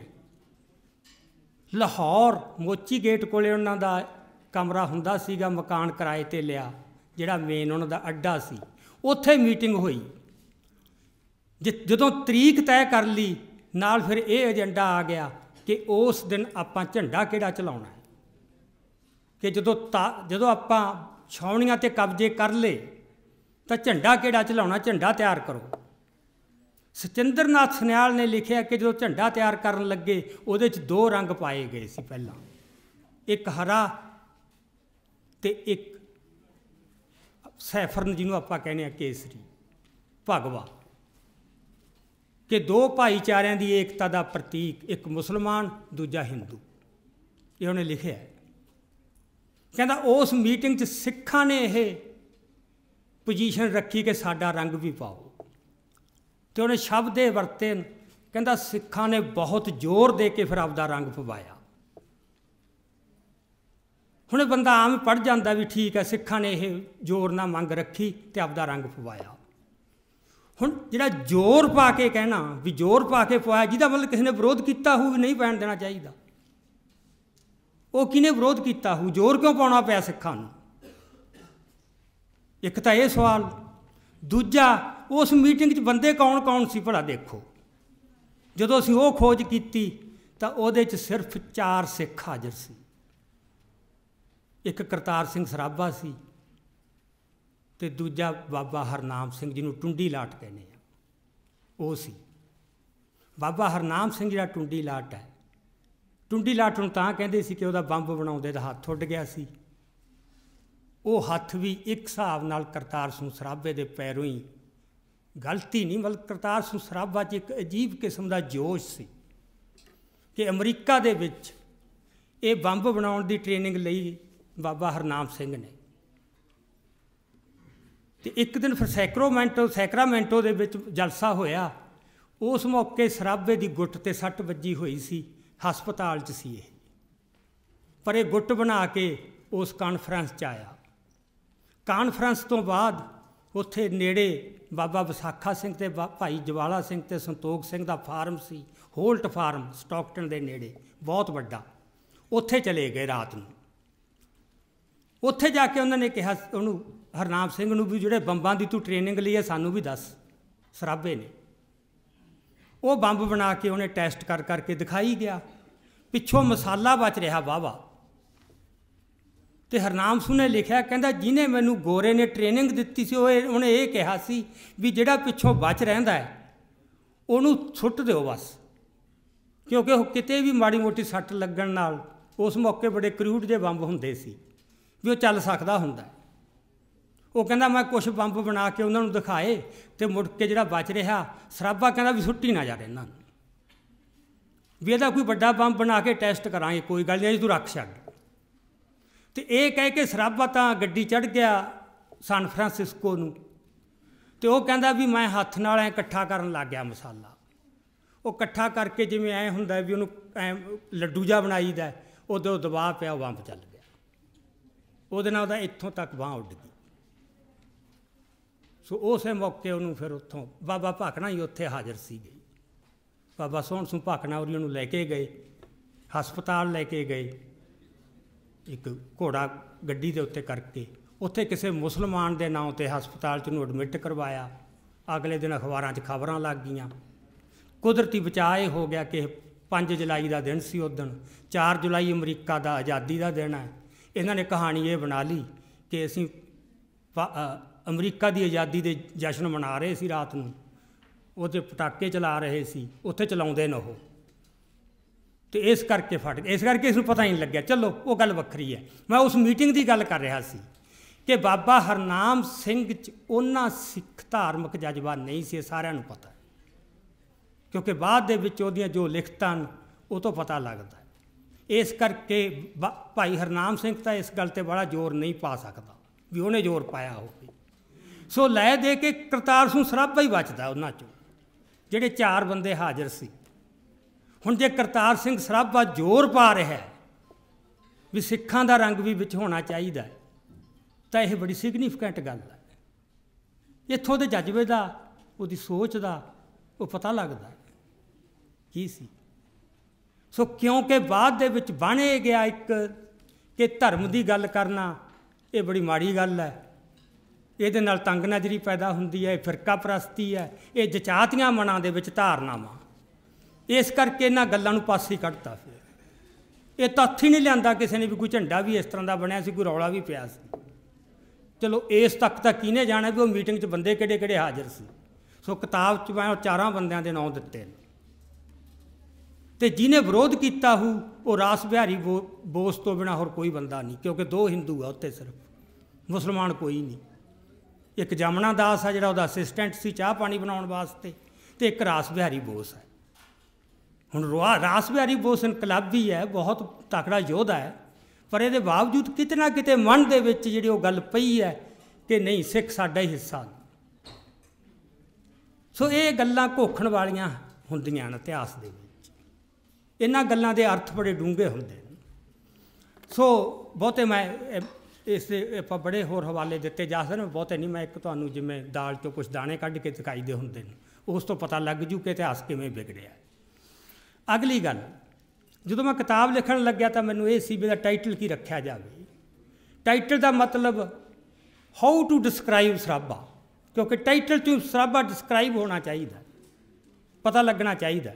ਲਾਹੌਰ ਮੋਚੀ ਗੇਟ ਕੋਲੇ ਉਹਨਾਂ ਦਾ ਕਮਰਾ ਹੁੰਦਾ ਸੀਗਾ ਮਕਾਨ ਕਿਰਾਏ ਤੇ ਲਿਆ ਜਿਹੜਾ ਮੇਨ ਉਹਨਾਂ ਦਾ ਅੱਡਾ ਸੀ ਉੱਥੇ ਮੀਟਿੰਗ ਹੋਈ ਜਦੋਂ ਤਰੀਕ ਤੈਅ ਕਰ ਲਈ ਨਾਲ ਫਿਰ ਇਹ ਏਜੰਡਾ ਆ ਗਿਆ ਕਿ ਉਸ ਦਿਨ ਆਪਾਂ ਝੰਡਾ ਕਿਹੜਾ ਚਲਾਉਣਾ ਹੈ ਕਿ ਜਦੋਂ ਜਦੋਂ ਆਪਾਂ ਛਾਉਣੀਆਂ ਤੇ ਕਬਜ਼ੇ ਕਰ ਲਏ ਤਾਂ ਝੰਡਾ ਕਿਹੜਾ ਚਲਾਉਣਾ ਝੰਡਾ ਤਿਆਰ ਕਰੋ ਸਚਿੰਦਰਨਾਥ ਸਨਿਆਲ ਨੇ ਲਿਖਿਆ ਕਿ ਜਦੋਂ ਝੰਡਾ ਤਿਆਰ ਕਰਨ ਲੱਗੇ ਉਹਦੇ ਚ ਦੋ ਰੰਗ ਪਾਏ ਗਏ ਸੀ ਪਹਿਲਾਂ ਇੱਕ ਹਰਾ ਤੇ ਇੱਕ ਸੈਫਰਨ ਜਿਹਨੂੰ ਆਪਾਂ ਕਹਿੰਦੇ ਆ ਕੇਸਰੀ ਭਗਵਾ ਕਿ ਦੋ ਭਾਈਚਾਰਿਆਂ ਦੀ ਏਕਤਾ ਦਾ ਪ੍ਰਤੀਕ ਇੱਕ ਮੁਸਲਮਾਨ ਦੂਜਾ ਹਿੰਦੂ ਇਹ ਉਹਨੇ ਲਿਖਿਆ ਕਹਿੰਦਾ ਉਸ ਮੀਟਿੰਗ 'ਚ ਸਿੱਖਾਂ ਨੇ ਇਹ ਪੋਜੀਸ਼ਨ ਰੱਖੀ ਕਿ ਸਾਡਾ ਰੰਗ ਵੀ ਪਾਓ ਤੇ ਉਹਨੇ ਸ਼ਬਦ ਦੇ ਵਰਤੇ ਕਹਿੰਦਾ ਸਿੱਖਾਂ ਨੇ ਬਹੁਤ ਜ਼ੋਰ ਦੇ ਕੇ ਫਿਰ ਆਪਦਾ ਰੰਗ ਪਵਾਇਆ ਹੁਣ ਬੰਦਾ ਆਮ ਪੜ ਜਾਂਦਾ ਵੀ ਠੀਕ ਹੈ ਸਿੱਖਾਂ ਨੇ ਇਹ ਜ਼ੋਰ ਨਾਲ ਮੰਗ ਰੱਖੀ ਤੇ ਆਪਦਾ ਰੰਗ ਪਵਾਇਆ ਹੁਣ ਜਿਹੜਾ ਜ਼ੋਰ ਪਾ ਕੇ ਕਹਿਣਾ ਵੀ ਜ਼ੋਰ ਪਾ ਕੇ ਪਵਾਇਆ ਜਿਹਦਾ ਮਤਲਬ ਕਿਸੇ ਨੇ ਵਿਰੋਧ ਕੀਤਾ ਹੋਊ ਨਹੀਂ ਪੈਣ ਦੇਣਾ ਚਾਹੀਦਾ ਉਹ ਕਿਨੇ ਵਿਰੋਧ ਕੀਤਾ ਹੋਊ ਜ਼ੋਰ ਕਿਉਂ ਪਾਉਣਾ ਪਿਆ ਸਿੱਖਾਂ ਨੂੰ ਇੱਕ ਤਾਂ ਇਹ ਸਵਾਲ ਦੂਜਾ ਉਸ ਮੀਟਿੰਗ 'ਚ ਬੰਦੇ ਕੌਣ-ਕੌਣ ਸੀ ਭਲਾ ਦੇਖੋ ਜਦੋਂ ਅਸੀਂ ਉਹ ਖੋਜ ਕੀਤੀ ਤਾਂ ਉਹਦੇ 'ਚ ਸਿਰਫ 4 ਸਿੱਖ ਹਾਜ਼ਰ ਸੀ ਇੱਕ ਕਰਤਾਰ ਸਿੰਘ ਸਰਾਭਾ ਸੀ ਤੇ ਦੂਜਾ ਬਾਬਾ ਹਰਨਾਮ ਸਿੰਘ ਜਿਹਨੂੰ ਟੁੰਡੀ ਲਾਟ ਕਹਿੰਦੇ ਆ ਉਹ ਸੀ ਬਾਬਾ ਹਰਨਾਮ ਸਿੰਘ ਜਿਹੜਾ ਟੁੰਡੀ ਲਾਟ ਹੈ ਟੁੰਡੀ ਲਾਟ ਨੂੰ ਤਾਂ ਕਹਿੰਦੇ ਸੀ ਕਿ ਉਹਦਾ ਬੰਬ ਬਣਾਉਂਦੇ ਦਾ ਹੱਥ ਉੱਡ ਗਿਆ ਸੀ ਉਹ ਹੱਥ ਵੀ ਇੱਕ ਹਿਸਾਬ ਨਾਲ ਕਰਤਾਰ ਸਿੰਘ ਸਰਾਭੇ ਦੇ ਪੈਰੋਂ ਹੀ ਗਲਤੀ ਨਹੀਂ ਮਲ ਕਰਤਾਰ ਸਿੰਘ ਸਰਾਭਾ 'ਚ ਇੱਕ ਅਜੀਬ ਕਿਸਮ ਦਾ ਜੋਸ਼ ਸੀ ਕਿ ਅਮਰੀਕਾ ਦੇ ਵਿੱਚ ਇਹ ਬੰਬ ਬਣਾਉਣ ਦੀ ਟ੍ਰੇਨਿੰਗ ਲਈ ਬਾਬਾ ਹਰਨਾਮ ਸਿੰਘ ਨੇ ਤੇ ਇੱਕ ਦਿਨ ਫਿਰ ਸੈਕਰੋਮੈਂਟੋ ਸੈਕਰਾਮੈਂਟੋ ਦੇ ਵਿੱਚ ਜਲਸਾ ਹੋਇਆ ਉਸ ਮੌਕੇ ਸਰਾਬੇ ਦੀ ਗੁੱਟ ਤੇ ਸੱਟ ਵੱਜੀ ਹੋਈ ਸੀ ਹਸਪਤਾਲ 'ਚ ਸੀ ਇਹ ਪਰ ਇਹ ਗੁੱਟ ਬਣਾ ਕੇ ਉਸ ਕਾਨਫਰੰਸ 'ਚ ਆਇਆ ਕਾਨਫਰੰਸ ਤੋਂ ਬਾਅਦ ਉੱਥੇ ਨੇੜੇ ਬਾਬਾ ਵਿਸਾਖਾ ਸਿੰਘ ਤੇ ਭਾਈ ਜਵਾਲਾ ਸਿੰਘ ਤੇ ਸੰਤੋਖ ਸਿੰਘ ਦਾ ਫਾਰਮ ਸੀ ਹੋਲਟ ਫਾਰਮ ਸਟਾਕਟਨ ਦੇ ਨੇੜੇ ਬਹੁਤ ਵੱਡਾ ਉੱਥੇ ਚਲੇ ਗਏ ਰਾਤ ਨੂੰ ਉੱਥੇ ਜਾ ਕੇ ਉਹਨਾਂ ਨੇ ਕਿਹਾ ਉਹਨੂੰ ਹਰਨਾਮ ਸਿੰਘ ਨੂੰ ਵੀ ਜਿਹੜੇ ਬੰਬਾਂ ਦੀ ਤੂੰ ਟ੍ਰੇਨਿੰਗ ਲਈ ਹੈ ਸਾਨੂੰ ਵੀ ਦੱਸ ਸਰਾਬੇ ਨੇ ਉਹ ਬੰਬ ਬਣਾ ਕੇ ਉਹਨੇ ਟੈਸਟ ਕਰ ਕਰਕੇ ਦਿਖਾਈ ਗਿਆ ਪਿੱਛੋਂ ਮਸਾਲਾ ਬਚ ਰਿਹਾ ਵਾਵਾ ਤੇ ਹਰਨਾਮ ਸਿੰਘ ਨੇ ਲਿਖਿਆ ਕਹਿੰਦਾ ਜਿਨੇ ਮੈਨੂੰ ਗੋਰੇ ਨੇ ਟ੍ਰੇਨਿੰਗ ਦਿੱਤੀ ਸੀ ਉਹ ਉਹਨੇ ਇਹ ਕਿਹਾ ਸੀ ਵੀ ਜਿਹੜਾ ਪਿੱਛੋਂ ਬਚ ਰਹਿੰਦਾ ਹੈ ਉਹਨੂੰ ਛੁੱਟ ਦਿਓ ਬਸ ਕਿਉਂਕਿ ਉਹ ਕਿਤੇ ਵੀ ਮਾੜੀ ਮੋਟੀ ਸੱਟ ਲੱਗਣ ਨਾਲ ਉਸ ਮੌਕੇ ਬੜੇ ਕਰੂਟ ਜੇ ਬੰਬ ਹੁੰਦੇ ਸੀ ਵੀ ਉਹ ਚੱਲ ਸਕਦਾ ਹੁੰਦਾ ਉਹ ਕਹਿੰਦਾ ਮੈਂ ਕੁਝ ਬੰਬ ਬਣਾ ਕੇ ਉਹਨਾਂ ਨੂੰ ਦਿਖਾਏ ਤੇ ਮੁੜ ਕੇ ਜਿਹੜਾ ਬਚ ਰਿਹਾ ਸਰਾਬਾ ਕਹਿੰਦਾ ਵੀ ਸੁੱਟੀ ਨਾ ਜਾ ਇਹਨਾਂ ਨੂੰ ਵੀ ਇਹਦਾ ਕੋਈ ਵੱਡਾ ਬੰਬ ਬਣਾ ਕੇ ਟੈਸਟ ਕਰਾਂਗੇ ਕੋਈ ਗੱਲ ਨਹੀਂ ਤੂੰ ਰੱਖ ਛੱਡ ਤੇ ਇਹ ਕਹਿ ਕੇ ਸਰਾਬਾ ਤਾਂ ਗੱਡੀ ਚੜ ਗਿਆ ਸਾਨ ਫਰਾਂਸਿਸਕੋ ਨੂੰ ਤੇ ਉਹ ਕਹਿੰਦਾ ਵੀ ਮੈਂ ਹੱਥ ਨਾਲ ਐ ਇਕੱਠਾ ਕਰਨ ਲੱਗ ਗਿਆ ਮਸਾਲਾ ਉਹ ਇਕੱਠਾ ਕਰਕੇ ਜਿਵੇਂ ਐ ਹੁੰਦਾ ਵੀ ਉਹਨੂੰ ਐ ਲੱਡੂ ਜਾ ਬਣਾਈਦਾ ਉਦੋਂ ਦਬਾਅ ਪਿਆ ਉਹ ਬੰਬ ਚੱਲ ਉਹਦੇ ਨਾਲ ਉਹਦਾ ਇੱਥੋਂ ਤੱਕ ਬਾਹ ਉੱਡ ਗਈ ਸੋ ਉਸੇ ਮੌਕੇ ਉਹਨੂੰ ਫਿਰ ਉੱਥੋਂ ਬਾਬਾ ਭਾਕਣਾ ਹੀ ਉੱਥੇ ਹਾਜ਼ਰ ਸੀ ਗਈ ਬਾਬਾ ਸੋਹਣ ਸਿੰਘ ਭਾਕਣਾ ਉਰੀ ਉਹਨੂੰ ਲੈ ਕੇ ਗਏ ਹਸਪਤਾਲ ਲੈ ਕੇ ਗਏ ਇੱਕ ਘੋੜਾ ਗੱਡੀ ਦੇ ਉੱਤੇ ਕਰਕੇ ਉੱਥੇ ਕਿਸੇ ਮੁਸਲਮਾਨ ਦੇ ਨਾਂ ਤੇ ਹਸਪਤਾਲ 'ਚ ਉਹਨੂੰ ਐਡਮਿਟ ਕਰਵਾਇਆ ਅਗਲੇ ਦਿਨ ਅਖਬਾਰਾਂ 'ਚ ਖਬਰਾਂ ਲੱਗ ਗਈਆਂ ਕੁਦਰਤੀ ਬਚਾਏ ਹੋ ਗਿਆ ਕਿ 5 ਜੁਲਾਈ ਦਾ ਦਿਨ ਸੀ ਉਸ ਦਿਨ 4 ਜੁਲਾਈ ਅਮਰੀਕਾ ਦਾ ਆਜ਼ਾਦੀ ਦਾ ਦਿਨ ਹੈ ਇਹਨਾਂ ਨੇ ਕਹਾਣੀ ਇਹ ਬਣਾ ਲਈ ਕਿ ਅਸੀਂ ਅਮਰੀਕਾ ਦੀ ਆਜ਼ਾਦੀ ਦੇ ਜਸ਼ਨ ਮਨਾ ਰਹੇ ਸੀ ਰਾਤ ਨੂੰ ਉਹਦੇ ਪਟਾਕੇ ਚਲਾ ਰਹੇ ਸੀ ਉੱਥੇ ਚਲਾਉਂਦੇ ਨਾ ਉਹ ਤੇ ਇਸ ਕਰਕੇ ਫਟ ਗਿਆ ਇਸ ਕਰਕੇ ਇਸ ਨੂੰ ਪਤਾ ਹੀ ਨਹੀਂ ਲੱਗਿਆ ਚਲੋ ਉਹ ਗੱਲ ਵੱਖਰੀ ਹੈ ਮੈਂ ਉਸ ਮੀਟਿੰਗ ਦੀ ਗੱਲ ਕਰ ਰਿਹਾ ਸੀ ਕਿ ਬਾਬਾ ਹਰਨਾਮ ਸਿੰਘ ਚ ਉਹਨਾਂ ਸਿੱਖ ਧਾਰਮਿਕ ਜਜ਼ਬਾ ਨਹੀਂ ਸੀ ਸਾਰਿਆਂ ਨੂੰ ਪਤਾ ਕਿਉਂਕਿ ਬਾਅਦ ਦੇ ਵਿੱਚ ਉਹਦੀਆਂ ਜੋ ਲਿਖਤਾਂ ਉਹ ਤੋਂ ਪਤਾ ਲੱਗਦਾ ਇਸ ਕਰਕੇ ਭਾਈ ਹਰਨਾਮ ਸਿੰਘ ਤਾਂ ਇਸ ਗੱਲ ਤੇ ਬੜਾ ਜ਼ੋਰ ਨਹੀਂ ਪਾ ਸਕਦਾ ਵੀ ਉਹਨੇ ਜ਼ੋਰ ਪਾਇਆ ਹੋਵੇ ਸੋ ਲੈ ਦੇ ਕੇ ਕਰਤਾਰ ਸਿੰਘ ਸਰਾਭਾ ਹੀ ਬਚਦਾ ਉਹਨਾਂ ਚੋਂ ਜਿਹੜੇ ਚਾਰ ਬੰਦੇ ਹਾਜ਼ਰ ਸੀ ਹੁਣ ਜੇ ਕਰਤਾਰ ਸਿੰਘ ਸਰਾਭਾ ਜ਼ੋਰ ਪਾ ਰਿਹਾ ਹੈ ਵੀ ਸਿੱਖਾਂ ਦਾ ਰੰਗ ਵੀ ਵਿੱਚ ਹੋਣਾ ਚਾਹੀਦਾ ਤਾਂ ਇਹ ਬੜੀ ਸਿਗਨੀਫੀਕੈਂਟ ਗੱਲ ਹੈ ਇੱਥੋਂ ਦੇ ਜੱਜਵੇ ਦਾ ਉਹਦੀ ਸੋਚ ਦਾ ਉਹ ਪਤਾ ਲੱਗਦਾ ਕੀ ਸੀ ਸੋ ਕਿਉਂਕਿ ਬਾਅਦ ਦੇ ਵਿੱਚ ਬਣੇ ਗਿਆ ਇੱਕ ਕਿ ਧਰਮ ਦੀ ਗੱਲ ਕਰਨਾ ਇਹ ਬੜੀ ਮਾੜੀ ਗੱਲ ਹੈ ਇਹਦੇ ਨਾਲ ਤੰਗ ਨਜ਼ਰੀ ਪੈਦਾ ਹੁੰਦੀ ਹੈ ਫਿਰਕਾ ਪ੍ਰਸਤੀ ਹੈ ਇਹ ਜਚਾਤੀਆਂ ਮਨਾਂ ਦੇ ਵਿੱਚ ਧਾਰਨਾਵਾਂ ਇਸ ਕਰਕੇ ਇਹਨਾਂ ਗੱਲਾਂ ਨੂੰ ਪਾਸੇ ਕੱਢਤਾ ਫਿਰ ਇਹ ਤੱਥ ਹੀ ਨਹੀਂ ਲਿਆਂਦਾ ਕਿਸੇ ਨੇ ਵੀ ਕੋਈ ਝੰਡਾ ਵੀ ਇਸ ਤਰ੍ਹਾਂ ਦਾ ਬਣਿਆ ਸੀ ਕੋਈ ਰੌਲਾ ਵੀ ਪਿਆ ਸੀ ਚਲੋ ਇਸ ਤੱਕ ਤਾਂ ਕਿਹਨੇ ਜਾਣਾ ਵੀ ਉਹ ਮੀਟਿੰਗ 'ਚ ਬੰਦੇ ਕਿਹੜੇ ਕਿਹੜੇ ਹਾਜ਼ਰ ਸੀ ਸੋ ਕਿਤਾਬ 'ਚ ਮੈਂ ਚਾਰਾਂ ਬੰਦਿਆਂ ਦੇ ਨਾਮ ਦਿੱਤੇ ਨੇ ਤੇ ਜਿਨੇ ਵਿਰੋਧ ਕੀਤਾ ਹੂ ਉਹ ਰਾਸ ਬਿਹਾਰੀ ਬੋਸ ਤੋਂ ਬਿਨਾ ਹੋਰ ਕੋਈ ਬੰਦਾ ਨਹੀਂ ਕਿਉਂਕਿ ਦੋ ਹਿੰਦੂ ਆ ਉੱਤੇ ਸਿਰਫ ਮੁਸਲਮਾਨ ਕੋਈ ਨਹੀਂ ਇੱਕ ਜਮਨਾ ਦਾਸ ਆ ਜਿਹੜਾ ਉਹਦਾ ਅਸਿਸਟੈਂਟ ਸੀ ਚਾਹ ਪਾਣੀ ਬਣਾਉਣ ਵਾਸਤੇ ਤੇ ਇੱਕ ਰਾਸ ਬਿਹਾਰੀ ਬੋਸ ਹੈ ਹੁਣ ਰੋਆ ਰਾਸ ਬਿਹਾਰੀ ਬੋਸ ਇਨਕਲਾਬੀ ਹੈ ਬਹੁਤ ਤਕੜਾ ਯੋਧਾ ਹੈ ਪਰ ਇਹਦੇ ਬਾਵਜੂਦ ਕਿਤੇ ਨਾ ਕਿਤੇ ਮਨ ਦੇ ਵਿੱਚ ਜਿਹੜੀ ਉਹ ਗੱਲ ਪਈ ਹੈ ਕਿ ਨਹੀਂ ਸਿੱਖ ਸਾਡਾ ਹੀ ਹਿੱਸਾ ਸੋ ਇਹ ਗੱਲਾਂ ਘੋਖਣ ਵਾਲੀਆਂ ਹੁੰਦੀਆਂ ਨੇ ਇਤਿਹਾਸ ਦੇ ਵਿੱਚ ਇਹਨਾਂ ਗੱਲਾਂ ਦੇ ਅਰਥ ਬੜੇ ਡੂੰਘੇ ਹੁੰਦੇ ਨੇ ਸੋ ਬਹੁਤੇ ਮੈਂ ਇਸ ਆਪਾਂ ਬੜੇ ਹੋਰ ਹਵਾਲੇ ਦਿੱਤੇ ਜਾ ਸਕਦੇ ਬਹੁਤੇ ਨਹੀਂ ਮੈਂ ਇੱਕ ਤੁਹਾਨੂੰ ਜਿਵੇਂ ਦਾਲ ਚੋਂ ਕੁਝ ਦਾਣੇ ਕੱਢ ਕੇ ਦੇ ਹੁੰਦੇ ਨੇ ਉਸ ਤੋਂ ਪਤਾ ਲੱਗ ਜੂ ਕਿ ਇਤਿਹਾਸ ਕਿਵੇਂ ਵਿਗੜਿਆ ਅਗਲੀ ਗੱਲ ਜਦੋਂ ਮੈਂ ਕਿਤਾਬ ਲਿਖਣ ਲੱਗਿਆ ਤਾਂ ਮੈਨੂੰ ਇਹ ਸੀ ਵੀ ਦਾ ਟਾਈਟਲ ਕੀ ਰੱਖਿਆ ਜਾਵੇ ਟਾਈਟਲ ਦਾ ਮਤਲਬ ਹਾਊ ਟੂ ਡਿਸਕ੍ਰਾਈਬ ਸਰਾਬਾ ਕਿਉਂਕਿ ਟਾਈਟਲ ਤੋਂ ਸਰਾਬਾ ਡਿਸਕ੍ਰਾਈਬ ਹੋਣਾ ਚਾਹੀਦਾ ਪਤਾ ਲੱਗਣਾ ਚਾਹੀਦਾ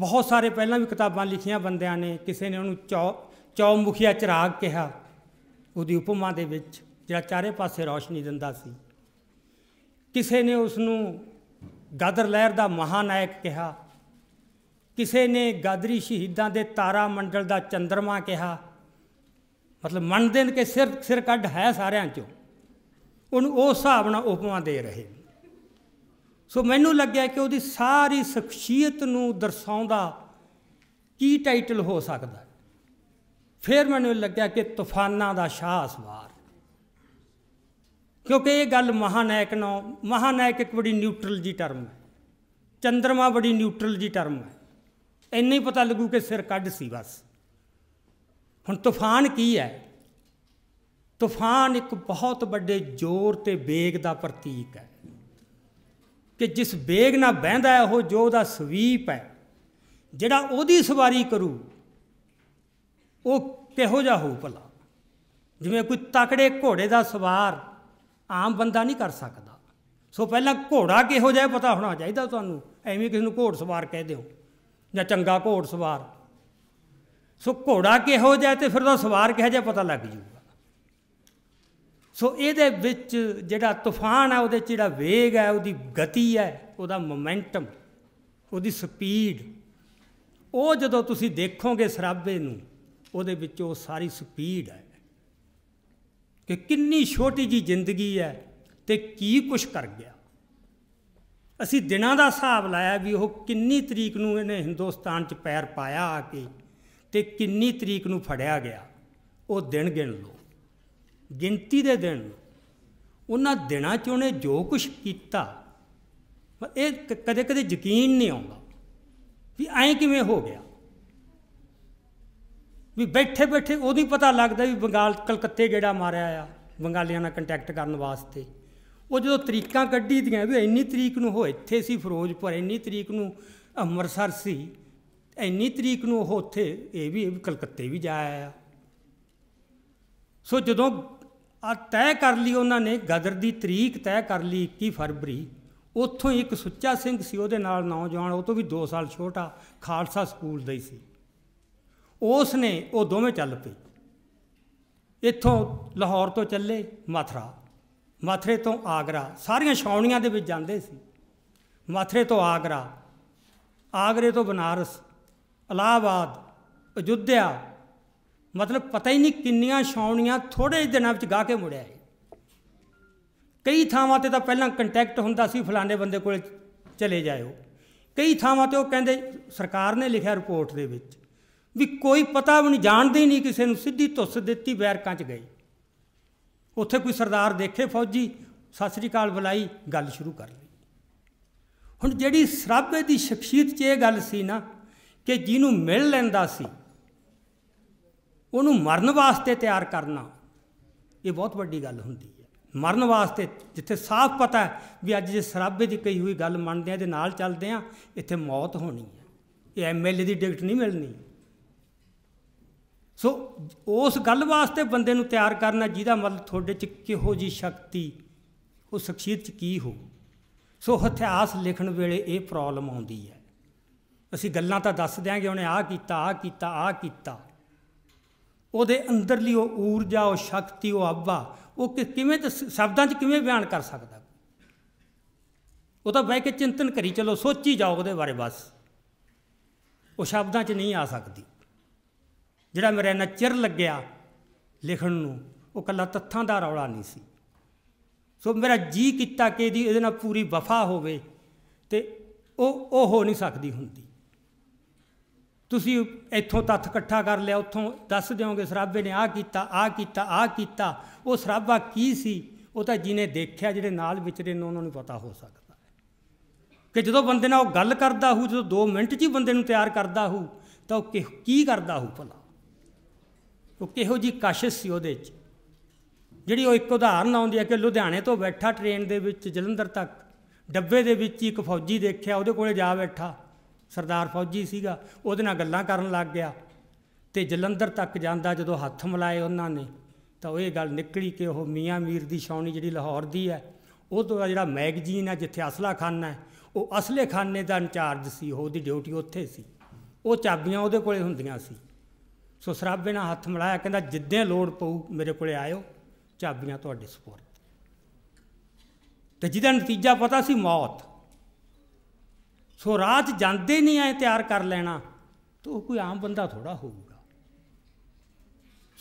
ਬਹੁਤ ਸਾਰੇ ਪਹਿਲਾਂ ਵੀ ਕਿਤਾਬਾਂ ਲਿਖੀਆਂ ਬੰਦਿਆਂ ਨੇ ਕਿਸੇ ਨੇ ਉਹਨੂੰ ਚੌ ਚੌਮੁਖੀਆ ਚਿਰਾਗ ਕਿਹਾ ਉਹਦੀ ਉਪਮਾ ਦੇ ਵਿੱਚ ਜਿਹੜਾ ਚਾਰੇ ਪਾਸੇ ਰੌਸ਼ਨੀ ਦਿੰਦਾ ਸੀ ਕਿਸੇ ਨੇ ਉਸ ਨੂੰ ਗਾਦਰ ਲਹਿਰ ਦਾ ਮਹਾਨਾਇਕ ਕਿਹਾ ਕਿਸੇ ਨੇ ਗਾਦਰੀ ਸ਼ਹੀਦਾਂ ਦੇ ਤਾਰਾ ਮੰਡਲ ਦਾ ਚੰਦਰਮਾ ਕਿਹਾ ਮਤਲਬ ਮੰਨਦੇ ਨੇ ਕਿ ਸਿਰ ਸਿਰ ਕੱਢ ਹੈ ਸਾਰਿਆਂ ਚੋਂ ਉਹਨੂੰ ਉਸ ਹਿਸਾਬ ਨਾਲ ਉਪਮਾ ਦੇ ਰਹੇ ਸੋ ਮੈਨੂੰ ਲੱਗਿਆ ਕਿ ਉਹਦੀ ਸਾਰੀ ਸ਼ਖਸੀਅਤ ਨੂੰ ਦਰਸਾਉਂਦਾ ਕੀ ਟਾਈਟਲ ਹੋ ਸਕਦਾ ਫਿਰ ਮੈਨੂੰ ਲੱਗਿਆ ਕਿ ਤੂਫਾਨਾਂ ਦਾ ਸ਼ਾਹ ਅਸਵਾਰ ਕਿਉਂਕਿ ਇਹ ਗੱਲ ਮਹਾਨਾਇਕ ਨੂੰ ਮਹਾਨਾਇਕ ਇੱਕ ਬੜੀ ਨਿਊਟਰਲ ਜੀ ਟਰਮ ਹੈ ਚੰਦਰਮਾ ਬੜੀ ਨਿਊਟਰਲ ਜੀ ਟਰਮ ਹੈ ਇੰਨਾ ਹੀ ਪਤਾ ਲੱਗੂ ਕਿ ਸਿਰ ਕੱਢ ਸੀ ਬਸ ਹੁਣ ਤੂਫਾਨ ਕੀ ਹੈ ਤੂਫਾਨ ਇੱਕ ਬਹੁਤ ਵੱਡੇ ਜ਼ੋਰ ਤੇ ਵੇਗ ਦਾ ਪ੍ਰਤੀਕ ਹੈ ਕਿ ਜਿਸ ਬੇਗ ਨਾਲ ਬਹਿੰਦਾ ਹੈ ਉਹ ਜੋ ਉਹਦਾ ਸਵੀਪ ਹੈ ਜਿਹੜਾ ਉਹਦੀ ਸਵਾਰੀ ਕਰੂ ਉਹ ਕਿਹੋ ਜਿਹਾ ਹੋਊ ਭਲਾ ਜਿਵੇਂ ਕੋਈ ਤਕੜੇ ਘੋੜੇ ਦਾ ਸਵਾਰ ਆਮ ਬੰਦਾ ਨਹੀਂ ਕਰ ਸਕਦਾ ਸੋ ਪਹਿਲਾਂ ਘੋੜਾ ਕਿਹੋ ਜਿਹਾ ਪਤਾ ਹੋਣਾ ਚਾਹੀਦਾ ਤੁਹਾਨੂੰ ਐਵੇਂ ਕਿਸੇ ਨੂੰ ਘੋੜ ਸਵਾਰ ਕਹਿ ਦਿਓ ਜਾਂ ਚੰਗਾ ਘੋੜ ਸਵਾਰ ਸੋ ਘੋੜਾ ਕਿਹੋ ਜਿਹਾ ਤੇ ਫਿਰ ਉਹ ਸਵਾਰ ਕਿਹੋ ਜਿਹਾ ਪਤਾ ਲੱਗ ਜੂ ਸੋ ਇਹਦੇ ਵਿੱਚ ਜਿਹੜਾ ਤੂਫਾਨ ਆ ਉਹਦੇ 'ਚ ਜਿਹੜਾ ਵੇਗ ਹੈ ਉਹਦੀ ਗਤੀ ਹੈ ਉਹਦਾ ਮੋਮੈਂਟਮ ਉਹਦੀ ਸਪੀਡ ਉਹ ਜਦੋਂ ਤੁਸੀਂ ਦੇਖੋਗੇ ਸਰਾਬੇ ਨੂੰ ਉਹਦੇ ਵਿੱਚ ਉਹ ਸਾਰੀ ਸਪੀਡ ਹੈ ਕਿ ਕਿੰਨੀ ਛੋਟੀ ਜੀ ਜ਼ਿੰਦਗੀ ਹੈ ਤੇ ਕੀ ਕੁਛ ਕਰ ਗਿਆ ਅਸੀਂ ਦਿਨਾਂ ਦਾ ਹਿਸਾਬ ਲਾਇਆ ਵੀ ਉਹ ਕਿੰਨੀ ਤਰੀਕ ਨੂੰ ਇਹਨੇ ਹਿੰਦੁਸਤਾਨ 'ਚ ਪੈਰ ਪਾਇਆ ਆ ਕੇ ਤੇ ਕਿੰਨੀ ਤਰੀਕ ਨੂੰ ਫੜਿਆ ਗਿਆ ਉਹ ਦਿਨ ਗਿਣ ਲਓ ਗਿਣਤੀ ਦੇ ਦਿਨ ਉਹਨਾਂ ਦਿਨਾਂ 'ਚ ਉਹਨੇ ਜੋ ਕੁਝ ਕੀਤਾ ਇਹ ਕਦੇ ਕਦੇ ਯਕੀਨ ਨਹੀਂ ਆਉਂਦਾ ਵੀ ਐਂ ਕਿਵੇਂ ਹੋ ਗਿਆ ਵੀ ਬੈਠੇ ਬੈਠੇ ਨਹੀਂ ਪਤਾ ਲੱਗਦਾ ਵੀ ਬੰਗਾਲ ਕਲਕੱਤੇ ਗੇੜਾ ਮਾਰਿਆ ਆ ਬੰਗਾਲੀਆਂ ਨਾਲ ਕੰਟੈਕਟ ਕਰਨ ਵਾਸਤੇ ਉਹ ਜਦੋਂ ਤਰੀਕਾਂ ਕੱਢੀ ਦੀਆਂ ਵੀ ਇੰਨੀ ਤਰੀਕ ਨੂੰ ਉਹ ਇੱਥੇ ਸੀ ਫਿਰੋਜ਼ਪੁਰ ਇੰਨੀ ਤਰੀਕ ਨੂੰ ਅੰਮ੍ਰਿਤਸਰ ਸੀ ਇੰਨੀ ਤਰੀਕ ਨੂੰ ਉਹ ਉੱਥੇ ਇਹ ਵੀ ਕਲਕੱਤੇ ਵੀ ਜਾਇਆ ਆ ਸੋ ਜਦੋਂ ਆ ਤੈਅ ਕਰ ਲਈ ਉਹਨਾਂ ਨੇ ਗਦਰ ਦੀ ਤਰੀਕ ਤੈਅ ਕਰ ਲਈ 21 ਫਰਵਰੀ ਉੱਥੋਂ ਇੱਕ ਸੁੱਚਾ ਸਿੰਘ ਸੀ ਉਹਦੇ ਨਾਲ ਨੌਜਵਾਨ ਉਹ ਤੋਂ ਵੀ 2 ਸਾਲ ਛੋਟਾ ਖਾਲਸਾ ਸਕੂਲ ਦਾ ਹੀ ਸੀ ਉਸ ਨੇ ਉਹ ਦੋਵੇਂ ਚੱਲ ਪਏ ਇੱਥੋਂ ਲਾਹੌਰ ਤੋਂ ਚੱਲੇ ਮਥਰਾ ਮਥਰੇ ਤੋਂ ਆਗਰਾ ਸਾਰੀਆਂ ਸ਼ੌਣੀਆਂ ਦੇ ਵਿੱਚ ਜਾਂਦੇ ਸੀ ਮਥਰੇ ਤੋਂ ਆਗਰਾ ਆਗਰੇ ਤੋਂ ਬਨਾਰਸ ਇਲਾਹਾਬਾਦ ਅਯੁੱਧਿਆ ਮਤਲਬ ਪਤਾ ਹੀ ਨਹੀਂ ਕਿੰਨੀਆਂ ਛਾਉਣੀਆਂ ਥੋੜੇ ਦਿਨਾਂ ਵਿੱਚ ਗਾ ਕੇ ਮੁੜਿਆ ਹੈ ਕਈ ਥਾਵਾਂ ਤੇ ਤਾਂ ਪਹਿਲਾਂ ਕੰਟੈਕਟ ਹੁੰਦਾ ਸੀ ਫਲਾਣੇ ਬੰਦੇ ਕੋਲ ਚਲੇ ਜਾਇਓ ਕਈ ਥਾਵਾਂ ਤੇ ਉਹ ਕਹਿੰਦੇ ਸਰਕਾਰ ਨੇ ਲਿਖਿਆ ਰਿਪੋਰਟ ਦੇ ਵਿੱਚ ਵੀ ਕੋਈ ਪਤਾ ਵੀ ਨਹੀਂ ਜਾਣਦੇ ਹੀ ਨਹੀਂ ਕਿਸੇ ਨੂੰ ਸਿੱਧੀ ਧੁੱਸ ਦਿੱਤੀ ਬੈਰਕਾਂ 'ਚ ਗਏ ਉੱਥੇ ਕੋਈ ਸਰਦਾਰ ਦੇਖੇ ਫੌਜੀ ਸਤਿ ਸ੍ਰੀ ਅਕਾਲ ਬੁਲਾਈ ਗੱਲ ਸ਼ੁਰੂ ਕਰ ਲਈ ਹੁਣ ਜਿਹੜੀ ਸਰਾਬੇ ਦੀ ਸ਼ਖਸੀਅਤ 'ਚ ਇਹ ਗੱਲ ਸੀ ਨਾ ਕਿ ਜਿਹਨੂੰ ਮਿਲ ਲੈਂਦਾ ਸੀ ਉਹਨੂੰ ਮਰਨ ਵਾਸਤੇ ਤਿਆਰ ਕਰਨਾ ਇਹ ਬਹੁਤ ਵੱਡੀ ਗੱਲ ਹੁੰਦੀ ਹੈ ਮਰਨ ਵਾਸਤੇ ਜਿੱਥੇ ਸਾਫ਼ ਪਤਾ ਹੈ ਵੀ ਅੱਜ ਜੇ ਸਰਾਬੇ ਦੀ ਕਹੀ ਹੋਈ ਗੱਲ ਮੰਨਦੇ ਆ ਤੇ ਨਾਲ ਚੱਲਦੇ ਆ ਇੱਥੇ ਮੌਤ ਹੋਣੀ ਹੈ ਇਹ ਐਮਐਲਏ ਦੀ ਟਿਕਟ ਨਹੀਂ ਮਿਲਣੀ ਸੋ ਉਸ ਗੱਲ ਵਾਸਤੇ ਬੰਦੇ ਨੂੰ ਤਿਆਰ ਕਰਨਾ ਜਿਹਦਾ ਮਤਲਬ ਤੁਹਾਡੇ ਚ ਕਿਹੋ ਜੀ ਸ਼ਕਤੀ ਉਹ ਸ਼ਖਸੀਅਤ ਚ ਕੀ ਹੋ ਸੋ ਹਥਿਆਸ ਲਿਖਣ ਵੇਲੇ ਇਹ ਪ੍ਰੋਬਲਮ ਆਉਂਦੀ ਹੈ ਅਸੀਂ ਗੱਲਾਂ ਤਾਂ ਦੱਸ ਦਿਆਂਗੇ ਉਹਨੇ ਆਹ ਕੀਤਾ ਆਹ ਕੀਤਾ ਆਹ ਕੀਤਾ ਉਹਦੇ ਅੰਦਰਲੀ ਉਹ ਊਰਜਾ ਉਹ ਸ਼ਕਤੀ ਉਹ ਆਵਾ ਉਹ ਕਿਵੇਂ ਤੇ ਸ਼ਬਦਾਂ 'ਚ ਕਿਵੇਂ ਬਿਆਨ ਕਰ ਸਕਦਾ ਉਹ ਤਾਂ ਬਹਿ ਕੇ ਚਿੰਤਨ ਕਰੀ ਚਲੋ ਸੋਚੀ ਜਾਓ ਉਹਦੇ ਬਾਰੇ ਬਸ ਉਹ ਸ਼ਬਦਾਂ 'ਚ ਨਹੀਂ ਆ ਸਕਦੀ ਜਿਹੜਾ ਮੇਰੇ ਨਾਲ ਚਿਰ ਲੱਗਿਆ ਲਿਖਣ ਨੂੰ ਉਹ ਕੱਲਾ ਤੱਥਾਂ ਦਾ ਰੌਲਾ ਨਹੀਂ ਸੀ ਸੋ ਮੇਰਾ ਜੀ ਕੀਤਾ ਕਿ ਇਹਦੀ ਇਹਦੇ ਨਾਲ ਪੂਰੀ ਵਫਾ ਹੋਵੇ ਤੇ ਉਹ ਉਹ ਹੋ ਨਹੀਂ ਸਕਦੀ ਹੁੰਦੀ ਤੁਸੀਂ ਇੱਥੋਂ ਤੱਥ ਇਕੱਠਾ ਕਰ ਲਿਆ ਉੱਥੋਂ ਦੱਸ ਦਿਓਗੇ ਸਰਾਬੇ ਨੇ ਆਹ ਕੀਤਾ ਆਹ ਕੀਤਾ ਆਹ ਕੀਤਾ ਉਹ ਸਰਾਬਾ ਕੀ ਸੀ ਉਹ ਤਾਂ ਜਿਹਨੇ ਦੇਖਿਆ ਜਿਹੜੇ ਨਾਲ ਵਿਚਰੇ ਨੇ ਉਹਨਾਂ ਨੂੰ ਪਤਾ ਹੋ ਸਕਦਾ ਕਿ ਜਦੋਂ ਬੰਦੇ ਨਾਲ ਉਹ ਗੱਲ ਕਰਦਾ ਹੋ ਜਦੋਂ 2 ਮਿੰਟ 'ਚ ਹੀ ਬੰਦੇ ਨੂੰ ਤਿਆਰ ਕਰਦਾ ਹੋ ਤਾਂ ਉਹ ਕੀ ਕਰਦਾ ਹੋ ਭਲਾ ਉਹ ਕਿਹੋ ਜੀ ਕਾਸ਼ਿਸ਼ ਸੀ ਉਹਦੇ 'ਚ ਜਿਹੜੀ ਉਹ ਇੱਕ ਉਦਾਹਰਨ ਆਉਂਦੀ ਹੈ ਕਿ ਲੁਧਿਆਣੇ ਤੋਂ ਬੈਠਾ ਟ੍ਰੇਨ ਦੇ ਵਿੱਚ ਜਲੰਧਰ ਤੱਕ ਡੱਬੇ ਦੇ ਵਿੱਚ ਇੱਕ ਫੌਜੀ ਦੇਖਿਆ ਉਹਦੇ ਕੋਲੇ ਜਾ ਬੈਠਾ ਸਰਦਾਰ ਫੌਜੀ ਸੀਗਾ ਉਹਦੇ ਨਾਲ ਗੱਲਾਂ ਕਰਨ ਲੱਗ ਗਿਆ ਤੇ ਜਲੰਧਰ ਤੱਕ ਜਾਂਦਾ ਜਦੋਂ ਹੱਥ ਮਲਾਏ ਉਹਨਾਂ ਨੇ ਤਾਂ ਉਹ ਇਹ ਗੱਲ ਨਿਕਲੀ ਕਿ ਉਹ ਮੀਆਂ ਮੀਰ ਦੀ ਛਾਉਣੀ ਜਿਹੜੀ ਲਾਹੌਰ ਦੀ ਹੈ ਉਹ ਤੋਂ ਜਿਹੜਾ ਮੈਗਜ਼ੀਨ ਹੈ ਜਿੱਥੇ ਅਸਲਾ ਖਾਨਾ ਹੈ ਉਹ ਅਸਲੇ ਖਾਨੇ ਦਾ ਇੰਚਾਰਜ ਸੀ ਉਹਦੀ ਡਿਊਟੀ ਉੱਥੇ ਸੀ ਉਹ ਚਾਬੀਆਂ ਉਹਦੇ ਕੋਲੇ ਹੁੰਦੀਆਂ ਸੀ ਸੋ ਸਰਾਬੇ ਨਾਲ ਹੱਥ ਮਲਾਇਆ ਕਹਿੰਦਾ ਜਿੱਦਾਂ ਲੋੜ ਪਊ ਮੇਰੇ ਕੋਲੇ ਆਇਓ ਚਾਬੀਆਂ ਤੁਹਾਡੇ ਸਪੋਰਟ ਤੇ ਜਿਹਦਾ ਨਤੀਜਾ ਪਤਾ ਸੀ ਮੌਤ ਸੋ ਰਾਤ ਜਾਂਦੇ ਨਹੀਂ ਐ ਤਿਆਰ ਕਰ ਲੈਣਾ ਤੋ ਕੋਈ ਆਮ ਬੰਦਾ ਥੋੜਾ ਹੋਊਗਾ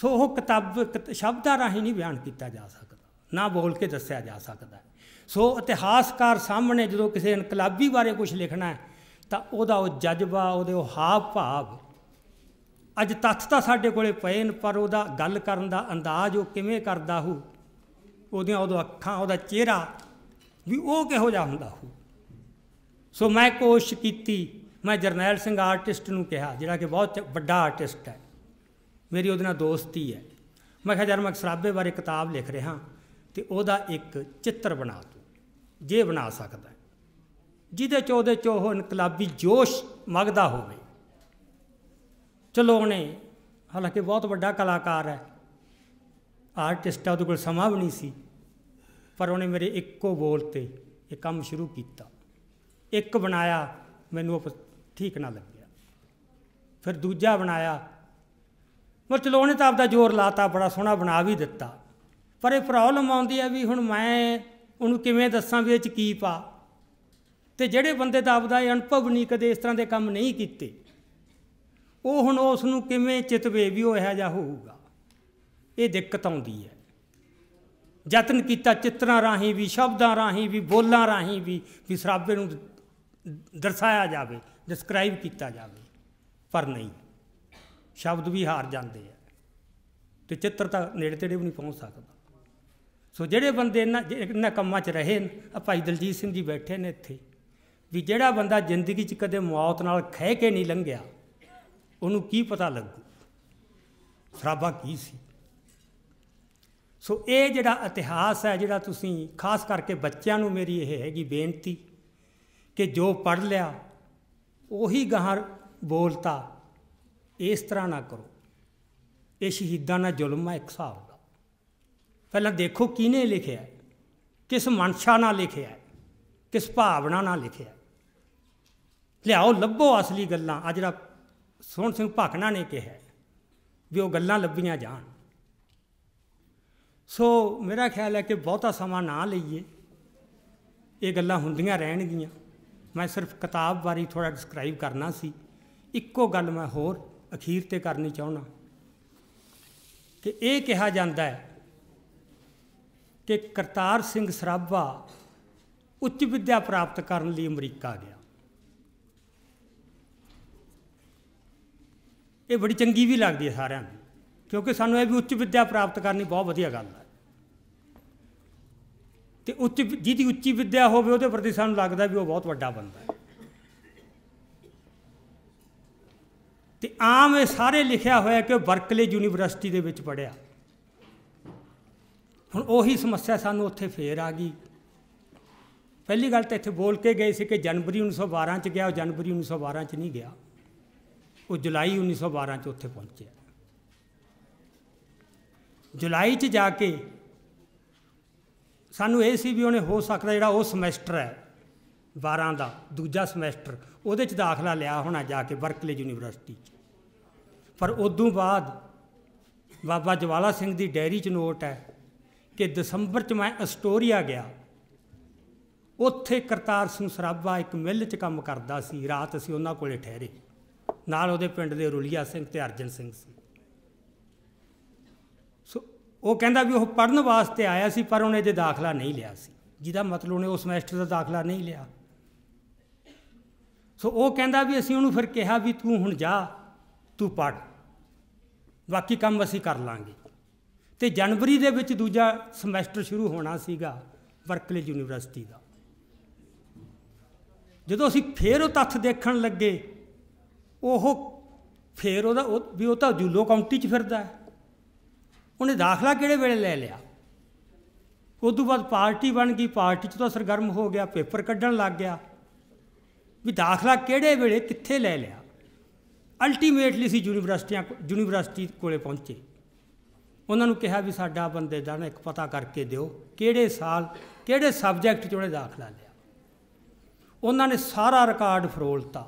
ਸੋ ਉਹ ਕਿਤਾਬ ਸ਼ਬਦਾਂ ਰਾਹੀਂ ਨਹੀਂ ਬਿਆਨ ਕੀਤਾ ਜਾ ਸਕਦਾ ਨਾ ਬੋਲ ਕੇ ਦੱਸਿਆ ਜਾ ਸਕਦਾ ਸੋ ਇਤਿਹਾਸਕਾਰ ਸਾਹਮਣੇ ਜਦੋਂ ਕਿਸੇ ਇਨਕਲਾਬੀ ਬਾਰੇ ਕੁਝ ਲਿਖਣਾ ਹੈ ਤਾਂ ਉਹਦਾ ਉਹ ਜਜ਼ਬਾ ਉਹਦੇ ਉਹ ਹਾਵ ਭਾਵ ਅੱਜ ਤੱਥ ਤਾਂ ਸਾਡੇ ਕੋਲੇ ਪਏ ਨੇ ਪਰ ਉਹਦਾ ਗੱਲ ਕਰਨ ਦਾ ਅੰਦਾਜ਼ ਉਹ ਕਿਵੇਂ ਕਰਦਾ ਹੋ ਉਹਦੀਆਂ ਉਹਦਾ ਅੱਖਾਂ ਉਹਦਾ ਚਿਹਰਾ ਵੀ ਉਹ ਕਿਹੋ ਜਿਹਾ ਹੁੰਦਾ ਹੋ ਸੋ ਮੈਂ ਕੋਸ਼ਿਸ਼ ਕੀਤੀ ਮੈਂ ਜਰਨੈਲ ਸਿੰਘ ਆਰਟਿਸਟ ਨੂੰ ਕਿਹਾ ਜਿਹੜਾ ਕਿ ਬਹੁਤ ਵੱਡਾ ਆਰਟਿਸਟ ਹੈ ਮੇਰੀ ਉਹਦੇ ਨਾਲ ਦੋਸਤੀ ਹੈ ਮੈਂ ਕਿਹਾ ਜਰ ਮੈਂ ਸਰਾਬੇ ਬਾਰੇ ਕਿਤਾਬ ਲਿਖ ਰਿਹਾ ਤੇ ਉਹਦਾ ਇੱਕ ਚਿੱਤਰ ਬਣਾ ਤੂੰ ਜੇ ਬਣਾ ਸਕਦਾ ਜਿਹਦੇ ਚ ਉਹਦੇ ਚ ਉਹ ਇਨਕਲਾਬੀ ਜੋਸ਼ ਮਗਦਾ ਹੋਵੇ ਚਲੋ ਉਹਨੇ ਹਾਲਾਂਕਿ ਬਹੁਤ ਵੱਡਾ ਕਲਾਕਾਰ ਹੈ ਆਰਟਿਸਟ ਆ ਉਹਦੇ ਕੋਲ ਸਮਾਂ ਵੀ ਨਹੀਂ ਸੀ ਪਰ ਉਹਨੇ ਮੇਰੇ ਇੱਕੋ ਬੋਲ ਤੇ ਇਹ ਕੰਮ ਸ਼ੁਰੂ ਕੀਤਾ ਇੱਕ ਬਣਾਇਆ ਮੈਨੂੰ ਉਹ ਠੀਕ ਨਾ ਲੱਗਿਆ ਫਿਰ ਦੂਜਾ ਬਣਾਇਆ ਚਲੋ ਉਹਨੇ ਤਾਂ ਆਪਦਾ ਜ਼ੋਰ ਲਾਤਾ ਬੜਾ ਸੋਹਣਾ ਬਣਾ ਵੀ ਦਿੱਤਾ ਪਰ ਇਹ ਪ੍ਰੋਬਲਮ ਆਉਂਦੀ ਹੈ ਵੀ ਹੁਣ ਮੈਂ ਉਹਨੂੰ ਕਿਵੇਂ ਦੱਸਾਂ ਵੀ ਇਹ ਚ ਕੀ ਪਾ ਤੇ ਜਿਹੜੇ ਬੰਦੇ ਦਾ ਆਪਦਾ ਅਨੁਭਵ ਨਹੀਂ ਕਦੇ ਇਸ ਤਰ੍ਹਾਂ ਦੇ ਕੰਮ ਨਹੀਂ ਕੀਤੇ ਉਹ ਹੁਣ ਉਸ ਨੂੰ ਕਿਵੇਂ ਚਿਤਵੇ ਵੀ ਉਹ ਇਹੋ ਜਿਹਾ ਹੋਊਗਾ ਇਹ ਦਿੱਕਤ ਆਉਂਦੀ ਹੈ ਯਤਨ ਕੀਤਾ ਚਿੱਤਰਾਂ ਰਾਹੀਂ ਵੀ ਸ਼ਬਦਾਂ ਰਾਹੀਂ ਵੀ ਬੋਲਾਂ ਰਾਹੀਂ ਵੀ ਵੀ ਸਰਾਬੇ ਨੂੰ ਦਰਸਾਇਆ ਜਾਵੇ ਡਿਸਕ੍ਰਾਈਬ ਕੀਤਾ ਜਾਵੇ ਪਰ ਨਹੀਂ ਸ਼ਬਦ ਵੀ ਹਾਰ ਜਾਂਦੇ ਆ ਤੇ ਚਿੱਤਰ ਤਾਂ ਨੇੜੇ ਤੇੜੇ ਵੀ ਨਹੀਂ ਪਹੁੰਚ ਸਕਦਾ ਸੋ ਜਿਹੜੇ ਬੰਦੇ ਇਹਨਾਂ ਕੰਮਾਂ 'ਚ ਰਹੇ ਆ ਭਾਈ ਦਲਜੀਤ ਸਿੰਘ ਜੀ ਬੈਠੇ ਨੇ ਇੱਥੇ ਵੀ ਜਿਹੜਾ ਬੰਦਾ ਜ਼ਿੰਦਗੀ 'ਚ ਕਦੇ ਮੌਤ ਨਾਲ ਖਹਿ ਕੇ ਨਹੀਂ ਲੰਘਿਆ ਉਹਨੂੰ ਕੀ ਪਤਾ ਲੱਗੂ ਸਰਾਬਾ ਕੀ ਸੀ ਸੋ ਇਹ ਜਿਹੜਾ ਇਤਿਹਾਸ ਹੈ ਜਿਹੜਾ ਤੁਸੀਂ ਖਾਸ ਕਰਕੇ ਬੱਚਿਆਂ ਨੂੰ ਮੇਰੀ ਇਹ ਹੈਗੀ ਬੇਨਤੀ ਕਿ ਜੋ ਪੜ ਲਿਆ ਉਹੀ ਗਾਹਾਂ ਬੋਲਤਾ ਇਸ ਤਰ੍ਹਾਂ ਨਾ ਕਰੋ ਇਹ ਸ਼ਹੀਦਾਂ ਨਾਲ ਜ਼ੁਲਮ ਹੈ ਇੱਕ ਸਾਹ ਦਾ ਪਹਿਲਾਂ ਦੇਖੋ ਕਿਹਨੇ ਲਿਖਿਆ ਕਿਸ ਮਨਸ਼ਾ ਨਾਲ ਲਿਖਿਆ ਕਿਸ ਭਾਵਨਾ ਨਾਲ ਲਿਖਿਆ ਲਿਆਓ ਲੱਭੋ ਅਸਲੀ ਗੱਲਾਂ ਆ ਜਿਹੜਾ ਸੋਹਣ ਸਿੰਘ ਭਾਕਣਾ ਨੇ ਕਿਹਾ ਵੀ ਉਹ ਗੱਲਾਂ ਲੱਭੀਆਂ ਜਾਣ ਸੋ ਮੇਰਾ ਖਿਆਲ ਹੈ ਕਿ ਬਹੁਤਾ ਸਮਾਂ ਨਾ ਲਈਏ ਇਹ ਗੱਲਾਂ ਹੁੰਦੀਆਂ ਰਹਿਣਗੀਆਂ ਮੈਂ ਸਿਰਫ ਕਿਤਾਬ ਬਾਰੇ ਥੋੜਾ ਡਿਸਕ੍ਰਾਈਬ ਕਰਨਾ ਸੀ ਇੱਕੋ ਗੱਲ ਮੈਂ ਹੋਰ ਅਖੀਰ ਤੇ ਕਰਨੀ ਚਾਹਣਾ ਕਿ ਇਹ ਕਿਹਾ ਜਾਂਦਾ ਹੈ ਕਿ ਕਰਤਾਰ ਸਿੰਘ ਸਰਾਭਾ ਉੱਚ ਵਿੱਦਿਆ ਪ੍ਰਾਪਤ ਕਰਨ ਲਈ ਅਮਰੀਕਾ ਗਿਆ ਇਹ ਬੜੀ ਚੰਗੀ ਵੀ ਲੱਗਦੀ ਹੈ ਸਾਰਿਆਂ ਨੂੰ ਕਿਉਂਕਿ ਸਾਨੂੰ ਇਹ ਵੀ ਉੱਚ ਵਿੱਦਿਆ ਪ੍ਰਾਪਤ ਕਰਨੀ ਬਹੁਤ ਵਧੀਆ ਗੱਲ ਹੈ ਤੇ ਉੱਚ ਜਿਹਦੀ ਉੱਚੀ ਵਿੱਦਿਆ ਹੋਵੇ ਉਹਦੇ ਪ੍ਰਤੀ ਸਾਨੂੰ ਲੱਗਦਾ ਵੀ ਉਹ ਬਹੁਤ ਵੱਡਾ ਬੰਦਾ ਹੈ ਤੇ ਆਮ ਇਹ ਸਾਰੇ ਲਿਖਿਆ ਹੋਇਆ ਕਿ ਬਰਕਲੇ ਯੂਨੀਵਰਸਿਟੀ ਦੇ ਵਿੱਚ ਪੜਿਆ ਹੁਣ ਉਹੀ ਸਮੱਸਿਆ ਸਾਨੂੰ ਉੱਥੇ ਫੇਰ ਆ ਗਈ ਪਹਿਲੀ ਗੱਲ ਤਾਂ ਇੱਥੇ ਬੋਲ ਕੇ ਗਏ ਸੀ ਕਿ ਜਨਵਰੀ 1912 ਚ ਗਿਆ ਉਹ ਜਨਵਰੀ 1912 ਚ ਨਹੀਂ ਗਿਆ ਉਹ ਜੁਲਾਈ 1912 ਚ ਉੱਥੇ ਪਹੁੰਚਿਆ ਜੁਲਾਈ ਚ ਜਾ ਕੇ ਸਾਨੂੰ ਇਹ ਸੀ ਵੀ ਉਹਨੇ ਹੋ ਸਕਦਾ ਜਿਹੜਾ ਉਹ ਸਮੈਸਟਰ ਹੈ 12 ਦਾ ਦੂਜਾ ਸਮੈਸਟਰ ਉਹਦੇ ਚ ਦਾਖਲਾ ਲਿਆ ਹੋਣਾ ਜਾ ਕੇ ਬਰਕਲੇ ਯੂਨੀਵਰਸਿਟੀ ਚ ਪਰ ਉਦੋਂ ਬਾਅਦ ਬਾਬਾ ਜਵਾਲਾ ਸਿੰਘ ਦੀ ਡਾਇਰੀ ਚ ਨੋਟ ਹੈ ਕਿ ਦਸੰਬਰ ਚ ਮੈਂ ਅਸਟੋਰੀਆ ਗਿਆ ਉੱਥੇ ਕਰਤਾਰ ਸਿੰਘ ਸਰਾਭਾ ਇੱਕ ਮਿੱਲ 'ਚ ਕੰਮ ਕਰਦਾ ਸੀ ਰਾਤ ਅਸੀਂ ਉਹਨਾਂ ਕੋਲੇ ਠਹਿਰੇ ਨਾਲ ਉਹਦੇ ਪਿੰਡ ਦੇ ਰੁਲੀਆ ਸਿੰਘ ਤੇ ਅਰਜਨ ਸਿੰਘ ਸੀ ਉਹ ਕਹਿੰਦਾ ਵੀ ਉਹ ਪੜਨ ਵਾਸਤੇ ਆਇਆ ਸੀ ਪਰ ਉਹਨੇ ਜੇ ਦਾਖਲਾ ਨਹੀਂ ਲਿਆ ਸੀ ਜਿਹਦਾ ਮਤਲਬ ਉਹਨੇ ਉਸ ਸੈਮੈਸਟਰ ਦਾ ਦਾਖਲਾ ਨਹੀਂ ਲਿਆ ਸੋ ਉਹ ਕਹਿੰਦਾ ਵੀ ਅਸੀਂ ਉਹਨੂੰ ਫਿਰ ਕਿਹਾ ਵੀ ਤੂੰ ਹੁਣ ਜਾ ਤੂੰ ਪੜ ਬਾਕੀ ਕੰਮ ਅਸੀਂ ਕਰ ਲਾਂਗੇ ਤੇ ਜਨਵਰੀ ਦੇ ਵਿੱਚ ਦੂਜਾ ਸਮੈਸਟਰ ਸ਼ੁਰੂ ਹੋਣਾ ਸੀਗਾ ਵਰਕਲੇ ਯੂਨੀਵਰਸਿਟੀ ਦਾ ਜਦੋਂ ਅਸੀਂ ਫੇਰ ਉਹ ਤੱਥ ਦੇਖਣ ਲੱਗੇ ਉਹ ਫੇਰ ਉਹਦਾ ਵੀ ਉਹ ਤਾਂ ਜੂਲੋ ਕਾਉਂਟੀ 'ਚ ਫਿਰਦਾ ਹੈ ਉਹਨੇ ਦਾਖਲਾ ਕਿਹੜੇ ਵੇਲੇ ਲੈ ਲਿਆ ਉਸ ਤੋਂ ਬਾਅਦ ਪਾਰਟੀ ਬਣ ਗਈ ਪਾਰਟੀ 'ਚ ਤਾਂ ਸਰਗਰਮ ਹੋ ਗਿਆ ਪੇਪਰ ਕੱਢਣ ਲੱਗ ਗਿਆ ਵੀ ਦਾਖਲਾ ਕਿਹੜੇ ਵੇਲੇ ਕਿੱਥੇ ਲੈ ਲਿਆ ਅਲਟੀਮੇਟਲੀ ਸੀ ਯੂਨੀਵਰਸਿਟੀਆਂ ਯੂਨੀਵਰਸਿਟੀ ਕੋਲੇ ਪਹੁੰਚੇ ਉਹਨਾਂ ਨੂੰ ਕਿਹਾ ਵੀ ਸਾਡਾ ਬੰਦੇ ਦਾ ਨਾ ਇੱਕ ਪਤਾ ਕਰਕੇ ਦਿਓ ਕਿਹੜੇ ਸਾਲ ਕਿਹੜੇ ਸਬਜੈਕਟ 'ਚ ਉਹਨੇ ਦਾਖਲਾ ਲਿਆ ਉਹਨਾਂ ਨੇ ਸਾਰਾ ਰਿਕਾਰਡ ਫਰੋਲਤਾ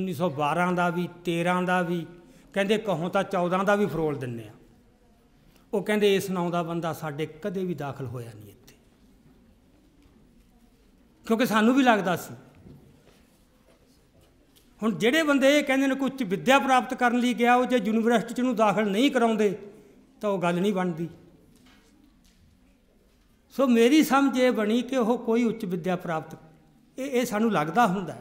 1912 ਦਾ ਵੀ 13 ਦਾ ਵੀ ਕਹਿੰਦੇ ਕਹੋ ਤਾਂ 14 ਦਾ ਵੀ ਫਰੋਲ ਦਿੰਨੇ ਆ ਉਹ ਕਹਿੰਦੇ ਇਸ ਨਾਂ ਦਾ ਬੰਦਾ ਸਾਡੇ ਕਦੇ ਵੀ ਦਾਖਲ ਹੋਇਆ ਨਹੀਂ ਇੱਥੇ ਕਿਉਂਕਿ ਸਾਨੂੰ ਵੀ ਲੱਗਦਾ ਸੀ ਹੁਣ ਜਿਹੜੇ ਬੰਦੇ ਇਹ ਕਹਿੰਦੇ ਨੇ ਕੋਈ ਉੱਚ ਵਿੱਦਿਆ ਪ੍ਰਾਪਤ ਕਰਨ ਲਈ ਗਿਆ ਉਹ ਜੇ ਯੂਨੀਵਰਸਿਟੀ ਚ ਨੂੰ ਦਾਖਲ ਨਹੀਂ ਕਰਾਉਂਦੇ ਤਾਂ ਉਹ ਗੱਲ ਨਹੀਂ ਬਣਦੀ ਸੋ ਮੇਰੀ ਸਮਝ ਇਹ ਬਣੀ ਕਿ ਉਹ ਕੋਈ ਉੱਚ ਵਿੱਦਿਆ ਪ੍ਰਾਪਤ ਇਹ ਇਹ ਸਾਨੂੰ ਲੱਗਦਾ ਹੁੰਦਾ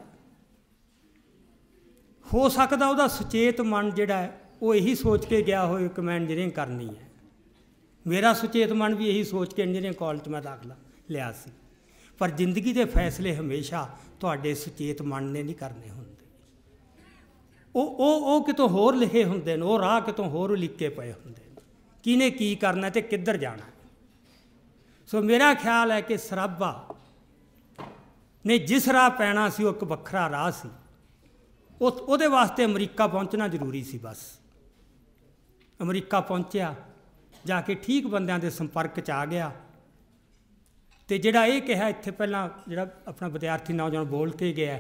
ਹੋ ਸਕਦਾ ਉਹਦਾ ਸੁਚੇਤ ਮਨ ਜਿਹੜਾ ਉਹ ਇਹੀ ਸੋਚ ਕੇ ਗਿਆ ਹੋਵੇ ਕਿ ਮੈਂ ਇੰਜੀਨੀਅਰਿੰਗ ਕਰਨੀ ਹੈ ਮੇਰਾ ਸੁਚੇਤ ਮਨ ਵੀ ਇਹੀ ਸੋਚ ਕੇ ਇੰਜੀਨੀਅਰਿੰਗ ਕਾਲਜ ਮੈਂ ਦਾਖਲਾ ਲਿਆ ਸੀ ਪਰ ਜ਼ਿੰਦਗੀ ਦੇ ਫੈਸਲੇ ਹਮੇਸ਼ਾ ਤੁਹਾਡੇ ਸੁਚੇਤ ਮਨ ਨੇ ਨਹੀਂ ਕਰਨੇ ਹੁੰਦੇ ਉਹ ਉਹ ਉਹ ਕਿਤੋਂ ਹੋਰ ਲਿਖੇ ਹੁੰਦੇ ਨੇ ਉਹ ਰਾਹ ਕਿਤੋਂ ਹੋਰ ਲਿਖੇ ਪਏ ਹੁੰਦੇ ਨੇ ਕਿਨੇ ਕੀ ਕਰਨਾ ਤੇ ਕਿੱਧਰ ਜਾਣਾ ਸੋ ਮੇਰਾ ਖਿਆਲ ਹੈ ਕਿ ਸਰਾਬਾ ਨੇ ਜਿਸ ਰਾਹ ਪੈਣਾ ਸੀ ਉਹ ਇੱਕ ਵੱਖਰਾ ਰਾਹ ਸੀ ਉਹ ਉਹਦੇ ਵਾਸਤੇ ਅਮਰੀਕਾ ਪਹੁੰਚਣਾ ਜ਼ਰੂਰੀ ਸੀ ਬਸ ਅਮਰੀਕਾ ਪਹੁੰਚਿਆ ਜਾ ਕੇ ਠੀਕ ਬੰਦਿਆਂ ਦੇ ਸੰਪਰਕ 'ਚ ਆ ਗਿਆ ਤੇ ਜਿਹੜਾ ਇਹ ਕਿਹਾ ਇੱਥੇ ਪਹਿਲਾਂ ਜਿਹੜਾ ਆਪਣਾ ਵਿਦਿਆਰਥੀ ਨੌਜਵਾਨ ਬੋਲ ਕੇ ਗਿਆ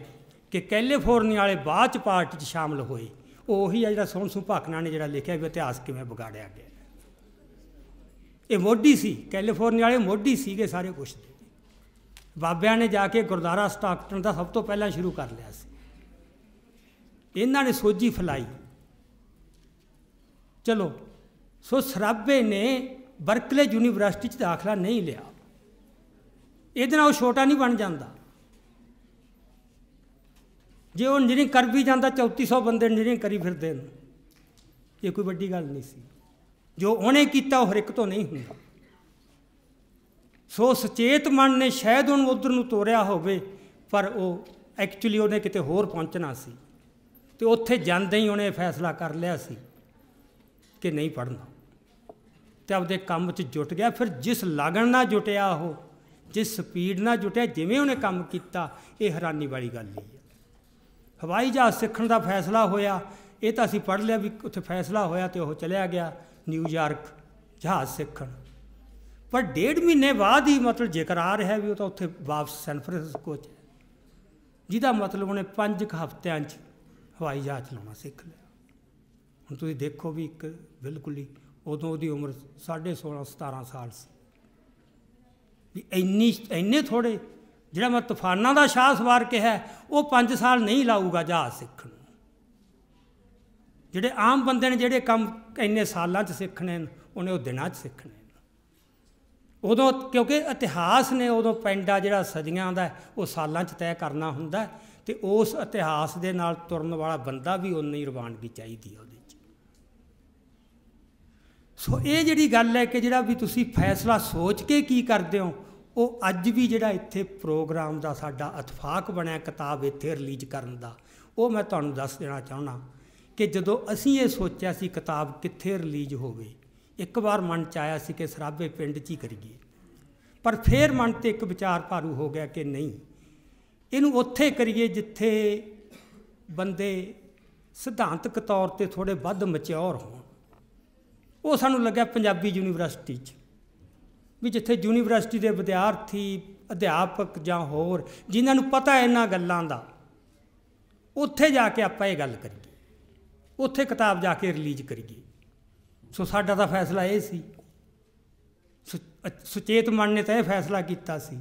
ਕਿ ਕੈਲੀਫੋਰਨੀਆ ਵਾਲੇ ਬਾਅਦ ਚ ਪਾਰਟੀ 'ਚ ਸ਼ਾਮਲ ਹੋਏ ਉਹੀ ਆ ਜਿਹੜਾ ਸੋਹਣ ਸੁਭਾਕਨਾ ਨੇ ਜਿਹੜਾ ਲਿਖਿਆ ਵੀ ਇਤਿਹਾਸ ਕਿਵੇਂ ਵਿਗਾੜਿਆ ਗਿਆ ਇਹ ਮੋਢੀ ਸੀ ਕੈਲੀਫੋਰਨੀਆ ਵਾਲੇ ਮੋਢੀ ਸੀਗੇ ਸਾਰੇ ਕੁਝ ਬਾਬਿਆਂ ਨੇ ਜਾ ਕੇ ਗੁਰਦਾਰਾ ਸਟਾਕਟਨ ਦਾ ਸਭ ਤੋਂ ਪਹਿਲਾਂ ਸ਼ੁਰੂ ਕਰ ਲਿਆ ਸੀ ਇਹਨਾਂ ਨੇ ਸੋਝੀ ਫਲਾਈ ਚਲੋ ਸੋ ਸਰਾਬੇ ਨੇ ਬਰਕਲੇ ਯੂਨੀਵਰਸਿਟੀ 'ਚ ਦਾਖਲਾ ਨਹੀਂ ਲਿਆ ਇਹਦੇ ਨਾਲ ਉਹ ਛੋਟਾ ਨਹੀਂ ਬਣ ਜਾਂਦਾ ਜੇ ਉਹ ਇੰਜੀਨੀਅਰਿੰਗ ਕਰ ਵੀ ਜਾਂਦਾ 3400 ਬੰਦੇ ਇੰਜੀਨੀਅਰਿੰਗ ਕਰੀ ਫਿਰਦੇ ਨੇ ਇਹ ਕੋਈ ਵੱਡੀ ਗੱਲ ਨਹੀਂ ਸੀ ਜੋ ਉਹਨੇ ਕੀਤਾ ਉਹ ਹਰ ਇੱਕ ਤੋਂ ਨਹੀਂ ਹੁੰਦਾ ਸੋ ਸਚੇਤ ਮਨ ਨੇ ਸ਼ਾਇਦ ਉਹਨੂੰ ਉਧਰ ਨੂੰ ਤੋਰਿਆ ਹੋਵੇ ਪਰ ਉਹ ਐਕਚੁਅਲੀ ਉਹਨੇ ਕਿਤੇ ਹੋਰ ਪਹੁੰਚਣਾ ਸੀ ਤੇ ਉੱਥੇ ਜਾਂਦੇ ਹੀ ਉਹਨੇ ਫੈਸਲਾ ਕਰ ਲਿਆ ਸੀ ਕਿ ਨਹੀਂ ਪੜਨਾ ਤੇ ਆਪਦੇ ਕੰਮ 'ਚ ਜੁਟ ਗਿਆ ਫਿਰ ਜਿਸ ਲਾਗਣ ਨਾਲ ਜੁਟਿਆ ਉਹ ਜਿਸ ਸਪੀਡ ਨਾਲ ਜੁਟਿਆ ਜਿਵੇਂ ਉਹਨੇ ਕੰਮ ਕੀਤਾ ਇਹ ਹੈਰਾਨੀ ਵਾਲੀ ਗੱਲ ਹੀ ਹੈ ਹਵਾਈ ਜਹਾਜ਼ ਸਿੱਖਣ ਦਾ ਫੈਸਲਾ ਹੋਇਆ ਇਹ ਤਾਂ ਅਸੀਂ ਪੜ੍ਹ ਲਿਆ ਵੀ ਉੱਥੇ ਫੈਸਲਾ ਹੋਇਆ ਤੇ ਉਹ ਚਲਿਆ ਗਿਆ ਨਿਊਯਾਰਕ ਜਹਾਜ਼ ਸਿੱਖਣ ਪਰ ਡੇਢ ਮਹੀਨੇ ਬਾਅਦ ਹੀ ਮਤਲਬ ਜ਼ਿਕਰ ਆ ਰਿਹਾ ਵੀ ਉਹ ਤਾਂ ਉੱਥੇ ਵਾਪਸ ਸੈਨ ਫਰਾਂਸਿਸਕੋ 'ਚ ਜਿਹਦਾ ਮਤਲਬ ਉਹਨੇ 5 ਹਫ਼ਤਿਆਂ 'ਚ ਹਵਾਈ ਜਹਾਜ਼ ਚਲਾਉਣਾ ਸਿੱਖ ਲਿਆ ਹੁਣ ਤੁਸੀਂ ਦੇਖੋ ਵੀ ਇੱਕ ਬਿਲਕੁਲ ਹੀ ਉਦੋਂ ਉਹਦੀ ਉਮਰ 16 17 ਸਾਲ ਸੀ ਵੀ ਇੰਨੀ ਇੰਨੇ ਥੋੜੇ ਜਿਹੜਾ ਮੈਂ ਤੂਫਾਨਾਂ ਦਾ ਸ਼ਾਹ ਸਵਾਰ ਕਿਹਾ ਉਹ 5 ਸਾਲ ਨਹੀਂ ਲਾਊਗਾ ਜਹਾਜ਼ ਸਿੱਖਣ ਜਿਹੜੇ ਆਮ ਬੰਦੇ ਨੇ ਜਿਹੜੇ ਕੰਮ ਇੰਨੇ ਸਾਲਾਂ 'ਚ ਸਿੱਖਣੇ ਉਹਨੇ ਉਹ ਦਿਨਾਂ 'ਚ ਸਿੱਖਣੇ ਉਦੋਂ ਕਿਉਂਕਿ ਇਤਿਹਾਸ ਨੇ ਉਦੋਂ ਪੈਂਡਾ ਜਿਹੜਾ ਸਦੀਆਂ ਦਾ ਉਹ ਸਾਲਾਂ 'ਚ ਤੈਅ ਕਰਨਾ ਹੁੰਦਾ ਤੇ ਉਸ ਇਤਿਹਾਸ ਦੇ ਨਾਲ ਤੁਰਨ ਵਾਲਾ ਬੰਦਾ ਵੀ ਉਨੀ ਰਵਾਨਗੀ ਚਾਹੀਦੀ ਹੈ ਸੋ ਇਹ ਜਿਹੜੀ ਗੱਲ ਹੈ ਕਿ ਜਿਹੜਾ ਵੀ ਤੁਸੀਂ ਫੈਸਲਾ ਸੋਚ ਕੇ ਕੀ ਕਰਦੇ ਹੋ ਉਹ ਅੱਜ ਵੀ ਜਿਹੜਾ ਇੱਥੇ ਪ੍ਰੋਗਰਾਮ ਦਾ ਸਾਡਾ ਇਤਫਾਕ ਬਣਿਆ ਕਿਤਾਬ ਇੱਥੇ ਰਿਲੀਜ਼ ਕਰਨ ਦਾ ਉਹ ਮੈਂ ਤੁਹਾਨੂੰ ਦੱਸ ਦੇਣਾ ਚਾਹੁੰਦਾ ਕਿ ਜਦੋਂ ਅਸੀਂ ਇਹ ਸੋਚਿਆ ਸੀ ਕਿਤਾਬ ਕਿੱਥੇ ਰਿਲੀਜ਼ ਹੋਵੇ ਇੱਕ ਵਾਰ ਮਨ ਚ ਆਇਆ ਸੀ ਕਿ ਸਰਾਬੇ ਪਿੰਡ 'ਚ ਹੀ ਕਰੀਏ ਪਰ ਫੇਰ ਮਨ ਤੇ ਇੱਕ ਵਿਚਾਰ ਭਾਰੂ ਹੋ ਗਿਆ ਕਿ ਨਹੀਂ ਇਹਨੂੰ ਉੱਥੇ ਕਰੀਏ ਜਿੱਥੇ ਬੰਦੇ ਸਿਧਾਂਤਕ ਤੌਰ ਤੇ ਥੋੜੇ ਵੱਧ ਮਚਿਓਰ ਹੋਣ ਉਹ ਸਾਨੂੰ ਲੱਗਿਆ ਪੰਜਾਬੀ ਯੂਨੀਵਰਸਿਟੀ 'ਚ ਵੀ ਜਿੱਥੇ ਯੂਨੀਵਰਸਿਟੀ ਦੇ ਵਿਦਿਆਰਥੀ ਅਧਿਆਪਕ ਜਾਂ ਹੋਰ ਜਿਨ੍ਹਾਂ ਨੂੰ ਪਤਾ ਹੈ ਇਹਨਾਂ ਗੱਲਾਂ ਦਾ ਉੱਥੇ ਜਾ ਕੇ ਆਪਾਂ ਇਹ ਗੱਲ ਕਰੀਏ ਉੱਥੇ ਕਿਤਾਬ ਜਾ ਕੇ ਰਿਲੀਜ਼ ਕਰੀਏ ਸੋ ਸਾਡਾ ਤਾਂ ਫੈਸਲਾ ਇਹ ਸੀ ਸੁਚੇਤ ਮਨ ਨੇ ਤਾਂ ਇਹ ਫੈਸਲਾ ਕੀਤਾ ਸੀ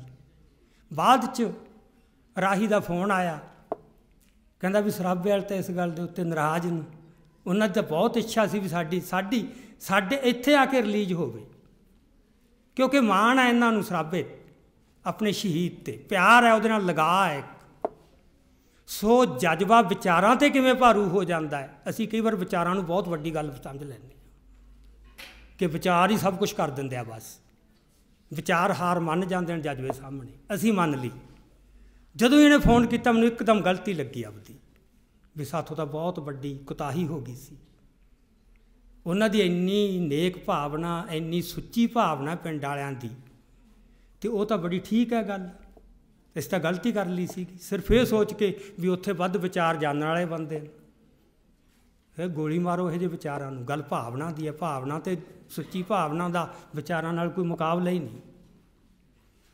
ਬਾਅਦ 'ਚ ਰਾਹੀ ਦਾ ਫੋਨ ਆਇਆ ਕਹਿੰਦਾ ਵੀ ਸਰਾਬੇ ਵਾਲ ਤੇ ਇਸ ਗੱਲ ਦੇ ਉੱਤੇ ਨਾਰਾਜ਼ ਨੇ ਉਹਨਾਂ ਦਾ ਬਹੁਤ ਇੱਛਾ ਸੀ ਵੀ ਸਾਡੀ ਸਾਡੀ ਸਾਡੇ ਇੱਥੇ ਆ ਕੇ ਰਿਲੀਜ਼ ਹੋਵੇ ਕਿਉਂਕਿ ਮਾਣ ਹੈ ਇਹਨਾਂ ਨੂੰ ਸਰਾਬੇ ਆਪਣੇ ਸ਼ਹੀਦ ਤੇ ਪਿਆਰ ਹੈ ਉਹਦੇ ਨਾਲ ਲਗਾ ਹੈ ਸੋ ਜਜ਼ਬਾ ਵਿਚਾਰਾਂ ਤੇ ਕਿਵੇਂ ਭਾਰੂ ਹੋ ਜਾਂਦਾ ਹੈ ਅਸੀਂ ਕਈ ਵਾਰ ਵਿਚਾਰਾਂ ਨੂੰ ਬਹੁਤ ਵੱਡੀ ਗੱਲ ਸਮਝ ਲੈਂਦੇ ਹਾਂ ਕਿ ਵਿਚਾਰ ਹੀ ਸਭ ਕੁਝ ਕਰ ਦਿੰਦੇ ਆ ਬਸ ਵਿਚਾਰ ਹਾਰ ਮੰਨ ਜਾਂਦੇ ਨੇ ਜਜ਼ਬੇ ਸਾਹਮਣੇ ਅਸੀਂ ਮੰਨ ਲਈ ਜਦੋਂ ਇਹਨੇ ਫੋਨ ਕੀਤਾ ਮੈਨੂੰ ਇੱਕਦਮ ਗਲਤੀ ਲੱਗੀ ਆਪਦੀ ਵੀ ਸਾਥੋਂ ਤਾਂ ਬਹੁਤ ਵੱਡੀ ਕੁਤਾਹੀ ਹੋ ਗਈ ਸੀ ਉਹਨਾਂ ਦੀ ਇੰਨੀ ਨੇਕ ਭਾਵਨਾ ਇੰਨੀ ਸੁੱਚੀ ਭਾਵਨਾ ਪਿੰਡ ਵਾਲਿਆਂ ਦੀ ਤੇ ਉਹ ਤਾਂ ਬੜੀ ਠੀਕ ਹੈ ਗੱਲ ਇਸ ਤਾਂ ਗਲਤੀ ਕਰ ਲਈ ਸੀ ਸਿਰਫ ਇਹ ਸੋਚ ਕੇ ਵੀ ਉੱਥੇ ਵੱਧ ਵਿਚਾਰ ਜਾਣਨ ਵਾਲੇ ਬੰਦੇ ਨੇ ਫਿਰ ਗੋਲੀ ਮਾਰੋ ਇਹ ਜੇ ਵਿਚਾਰਾਂ ਨੂੰ ਗੱਲ ਭਾਵਨਾ ਦੀ ਹੈ ਭਾਵਨਾ ਤੇ ਸੁੱਚੀ ਭਾਵਨਾ ਦਾ ਵਿਚਾਰਾਂ ਨਾਲ ਕੋਈ ਮੁਕਾਬਲਾ ਹੀ ਨਹੀਂ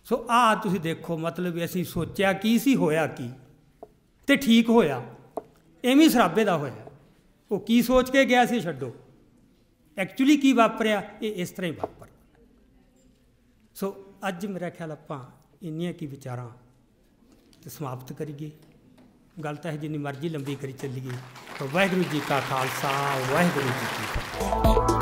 ਸੋ ਆ ਤੁਸੀਂ ਦੇਖੋ ਮਤਲਬ ਅਸੀਂ ਸੋਚਿਆ ਕੀ ਸੀ ਹੋਇਆ ਕੀ ਤੇ ਠੀਕ ਹੋਇਆ ਐਵੇਂ ਸਰਾਬੇ ਦਾ ਹੋਇਆ ਉਹ ਕੀ ਸੋਚ ਕੇ ਗਿਆ ਸੀ ਛੱਡੋ ਐਕਚੁਅਲੀ ਕੀ ਵਾਪਰਿਆ ਇਹ ਇਸ ਤਰ੍ਹਾਂ ਹੀ ਵਾਪਰ ਸੋ ਅੱਜ ਮੇਰਾ ਖਿਆਲ ਆਪਾਂ ਇੰਨੀਆਂ ਕੀ ਵਿਚਾਰਾਂ ਤੇ ਸਮਾਪਤ ਕਰੀਏ ਗੱਲ ਤਾਂ ਹੈ ਜਿੰਨੀ ਮਰਜ਼ੀ ਲੰਬੀ ਕਰੀ ਚੱਲੀਏ ਤਾਂ ਵਾਹਿਗੁਰੂ ਜੀ ਕਾ ਖਾਲਸਾ ਵਾਹਿਗੁਰੂ ਜੀ ਕੀ ਫਤਿਹ